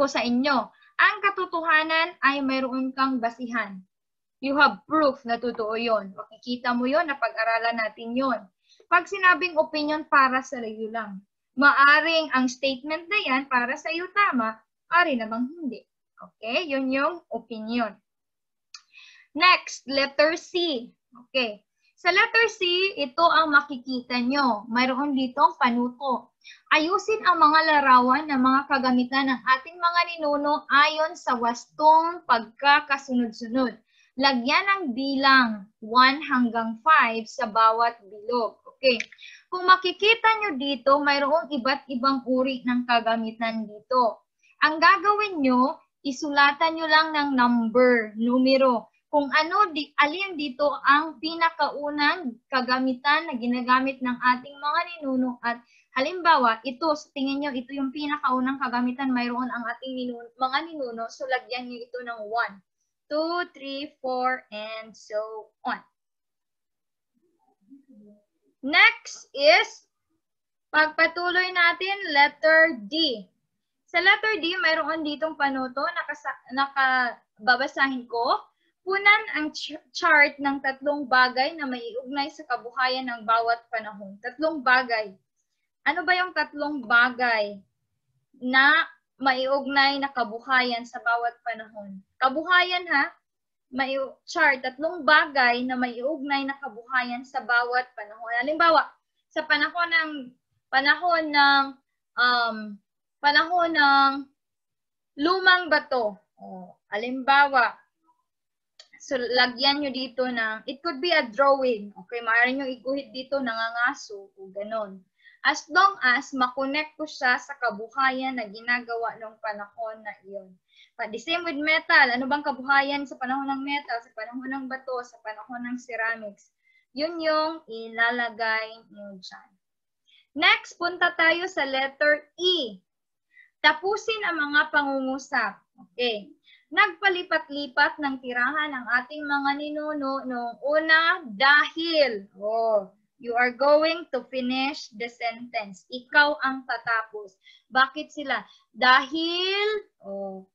ko sa inyo. Ang katotohanan ay mayroon kang basihan. You have proof na totoo yon. Makikita mo yon, napag-aralan natin yon. Pag sinabing opinion para sa iyo lang, maaring ang statement na yan para sa iyo tama, ari namang hindi. Okay, yun yung opinion. Next, letter C. Okay, sa letter C, ito ang makikita nyo. Mayroon ditong panuto. Ayusin ang mga larawan ng mga kagamitan ng ating mga ninuno ayon sa wastong pagkakasunod-sunod. Lagyan ng bilang 1 hanggang 5 sa bawat bilog. Okay. Kung makikita nyo dito, mayroong iba't ibang uri ng kagamitan dito. Ang gagawin nyo, isulatan nyo lang ng number, numero. Kung ano, di, alin dito ang pinakaunang kagamitan na ginagamit ng ating mga ninuno at Halimbawa, ito, sa tingin nyo, ito yung pinakaunang kagamitan mayroon ang ating ninuno, mga ninuno, so lagyan nyo ito ng 1, 2, 3, 4, and so on. Next is, pagpatuloy natin, letter D. Sa letter D, mayroon ditong panuto, nakababasahin naka, ko. Punan ang ch chart ng tatlong bagay na may iugnay sa kabuhayan ng bawat panahon. Tatlong bagay ano ba yung tatlong bagay na maiugnay na kabuhayan sa bawat panahon? Kabuhayan ha, may char, tatlong bagay na maiugnay na kabuhayan sa bawat panahon. Halimbawa, sa panahon ng panahon ng um, panahon ng lumang bato. O, halimbawa, so lagyan nyo dito ng, it could be a drawing. Okay, maaari nyo iguhit dito nangangaso o ganon as long as makonect ko siya sa kabuhayan na ginagawa noong panahon na iyon. But the same with metal. Ano bang kabuhayan sa panahon ng metal, sa panahon ng bato, sa panahon ng ceramics? Yun yung ilalagay niyo dyan. Next, punta tayo sa letter E. Tapusin ang mga pangungusap. Okay. Nagpalipat-lipat ng tirahan ang ating mga ninuno noong una dahil. Oh, You are going to finish the sentence. Ikaw ang tatapos. Bakit sila? Dahil, oh,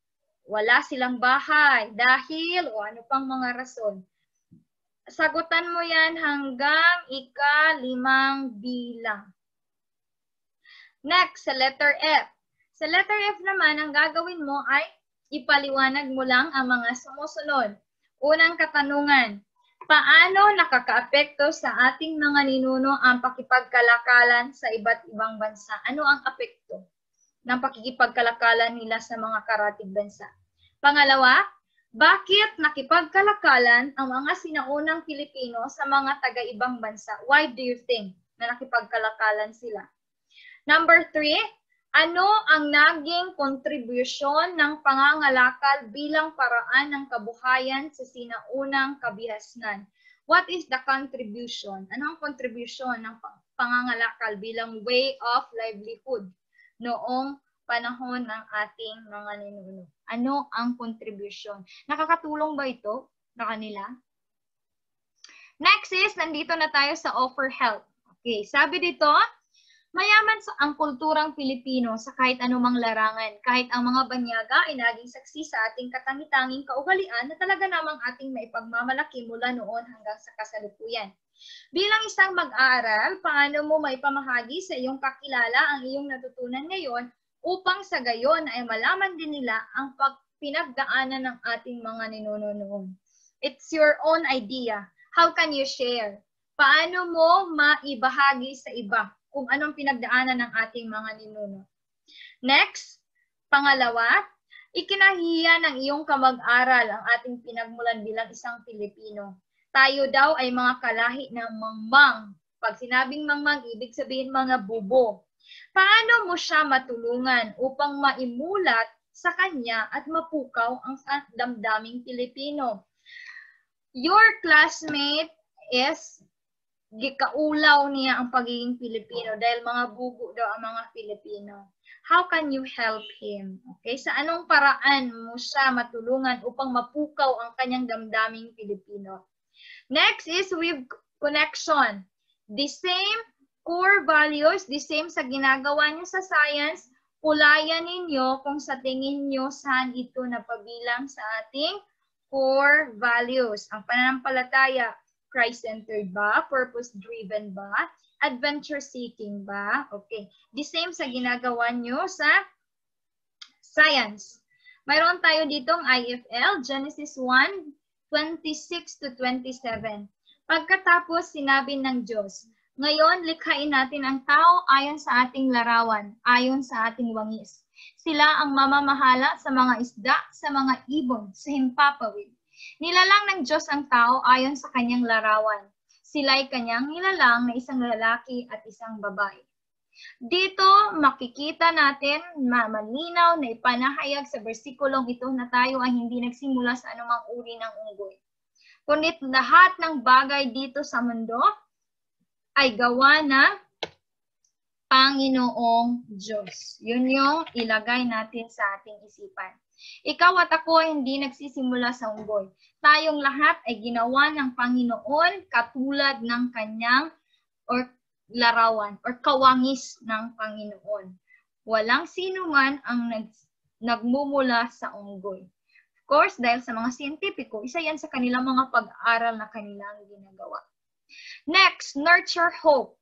wala silang bahay. Dahil, o oh, ano pang mga rason. Sagutan mo yan hanggang ika-limang bilang. Next, sa letter F. Sa letter F naman, ang gagawin mo ay ipaliwanag mo lang ang mga sumusunod. Unang katanungan, Paano nakakaapekto sa ating mga ninuno ang pakipagkalakalan sa iba't ibang bansa? Ano ang apekto ng pakikipagkalakalan nila sa mga karatig bansa? Pangalawa, bakit nakipagkalakalan ang mga sinaunang Pilipino sa mga taga-ibang bansa? Why do you think na nakipagkalakalan sila? Number three, ano ang naging kontribusyon ng pangangalakal bilang paraan ng kabuhayan sa sinaunang kabihasnan? What is the contribution? Ano ang kontribusyon ng pangangalakal bilang way of livelihood noong panahon ng ating mga ninuno? Ano ang kontribusyon? Nakakatulong ba ito na kanila? Next is, nandito na tayo sa offer help. Okay, sabi dito, Mayaman sa ang kulturang Pilipino sa kahit anumang larangan, kahit ang mga banyaga ay naging saksi sa ating katangitanging kaugalian na talaga namang ating maipagmamalaki mula noon hanggang sa kasalukuyan. Bilang isang mag-aaral, paano mo may pamahagi sa iyong kakilala ang iyong natutunan ngayon upang sa gayon ay malaman din nila ang pagpinagdaanan ng ating mga ninuno noon? It's your own idea. How can you share? Paano mo maibahagi sa iba kung anong pinagdaanan ng ating mga ninuno. Next, pangalawa, ikinahiya ng iyong kamag-aral ang ating pinagmulan bilang isang Pilipino. Tayo daw ay mga kalahi ng mangmang. Pag sinabing mangmang, ibig sabihin mga bubo. Paano mo siya matulungan upang maimulat sa kanya at mapukaw ang damdaming Pilipino? Your classmate is gikaulaw niya ang pagiging Pilipino dahil mga bugo daw ang mga Pilipino. How can you help him? Okay, sa anong paraan mo siya matulungan upang mapukaw ang kanyang damdaming Pilipino? Next is with connection. The same core values, the same sa ginagawa niyo sa science, pulayan ninyo kung sa tingin niyo saan ito napabilang sa ating core values. Ang pananampalataya, Christ-centered ba? Purpose-driven ba? Adventure-seeking ba? Okay. The same sa ginagawa nyo sa science. Mayroon tayo ditong IFL, Genesis 1, 26 to 27. Pagkatapos sinabi ng Diyos, ngayon, likhain natin ang tao ayon sa ating larawan, ayon sa ating wangis. Sila ang mamamahala sa mga isda, sa mga ibon, sa himpapawid, Nilalang ng Diyos ang tao ayon sa kanyang larawan. Sila'y kanyang nilalang na isang lalaki at isang babae. Dito makikita natin malinaw na ipanahayag sa versikulong ito na tayo ay hindi nagsimula sa anumang uri ng unggoy. Kundi lahat ng bagay dito sa mundo ay gawa na Panginoong Diyos. Yun yung ilagay natin sa ating isipan. Ikaw at ako hindi nagsisimula sa unggoy. Tayong lahat ay ginawa ng Panginoon katulad ng kanyang or larawan or kawangis ng Panginoon. Walang sino man ang nag, nagmumula sa unggoy. Of course, dahil sa mga siyentipiko, isa yan sa kanilang mga pag aaral na kanilang ginagawa. Next, nurture hope.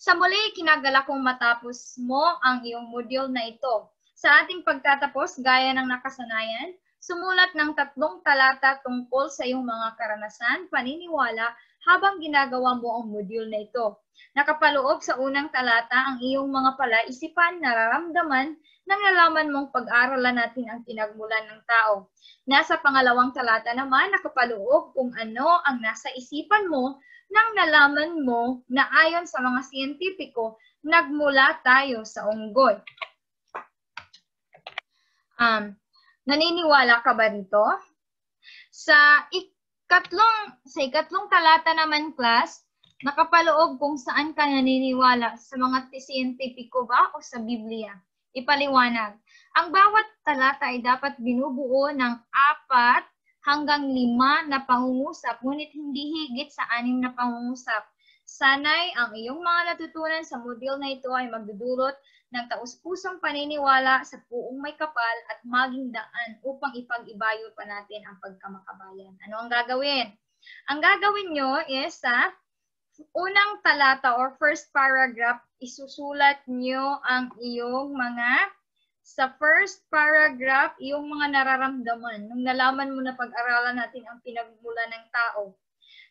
Sa muli, kinagala kong matapos mo ang iyong module na ito. Sa ating pagtatapos, gaya ng nakasanayan, sumulat ng tatlong talata tungkol sa iyong mga karanasan, paniniwala, habang ginagawa mo ang module na ito. Nakapaloob sa unang talata ang iyong mga palaisipan, nararamdaman, nang nalaman mong pag-aralan natin ang pinagmulan ng tao. Nasa pangalawang talata naman, nakapaloob kung ano ang nasa isipan mo nang nalaman mo na ayon sa mga siyentipiko, nagmula tayo sa unggoy. Um, naniniwala ka ba rito? Sa ikatlong, sa ikatlong talata naman, class, nakapaloob kung saan ka naniniwala sa mga siyentipiko ba o sa Biblia. Ipaliwanag. Ang bawat talata ay dapat binubuo ng apat hanggang lima na pangungusap, ngunit hindi higit sa anim na pangungusap. Sanay ang iyong mga natutunan sa module na ito ay magdudulot ng taus-pusong paniniwala sa puong may kapal at maging daan upang ipag-ibayo pa natin ang pagkamakabayan. Ano ang gagawin? Ang gagawin nyo is sa unang talata or first paragraph, isusulat nyo ang iyong mga sa first paragraph, yung mga nararamdaman nung nalaman mo na pag-aralan natin ang pinagmula ng tao.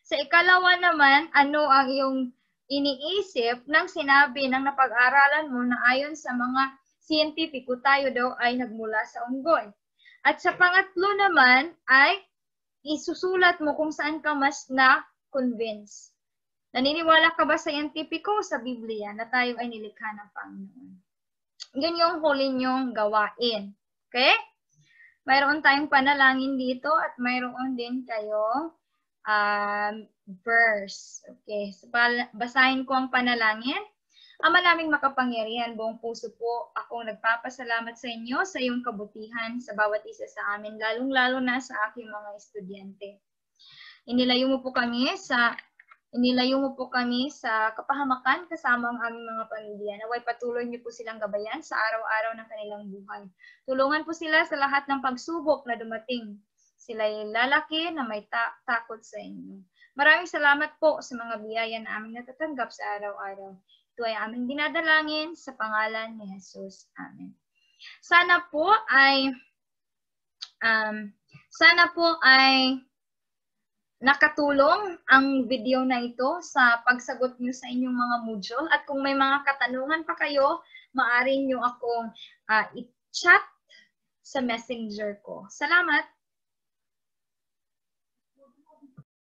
Sa ikalawa naman, ano ang iyong iniisip ng sinabi ng napag-aralan mo na ayon sa mga siyentipiko tayo daw ay nagmula sa unggoy. At sa pangatlo naman ay isusulat mo kung saan ka mas na convince. Naniniwala ka ba sa siyentipiko sa Biblia na tayo ay nilikha ng Panginoon? Yun yung huli niyong gawain. Okay? Mayroon tayong panalangin dito at mayroon din kayong um, verse. Okay, so, basahin ko ang panalangin. Ang naming makapangyarihan, buong puso po akong nagpapasalamat sa inyo sa iyong kabutihan sa bawat isa sa amin, lalong-lalo na sa aking mga estudyante. Inilayo mo po kami sa Inilayo mo po kami sa kapahamakan kasama ang aming mga pamilya. Naway patuloy niyo po silang gabayan sa araw-araw ng kanilang buhay. Tulungan po sila sa lahat ng pagsubok na dumating. Sila yung lalaki na may ta- takot sa inyo. Maraming salamat po sa mga biyaya na aming natatanggap sa araw-araw. Ito ay aming dinadalangin sa pangalan ni Jesus. Amen. Sana po ay um, sana po ay nakatulong ang video na ito sa pagsagot niyo sa inyong mga module. At kung may mga katanungan pa kayo, maaari niyo akong uh, i-chat sa messenger ko. Salamat!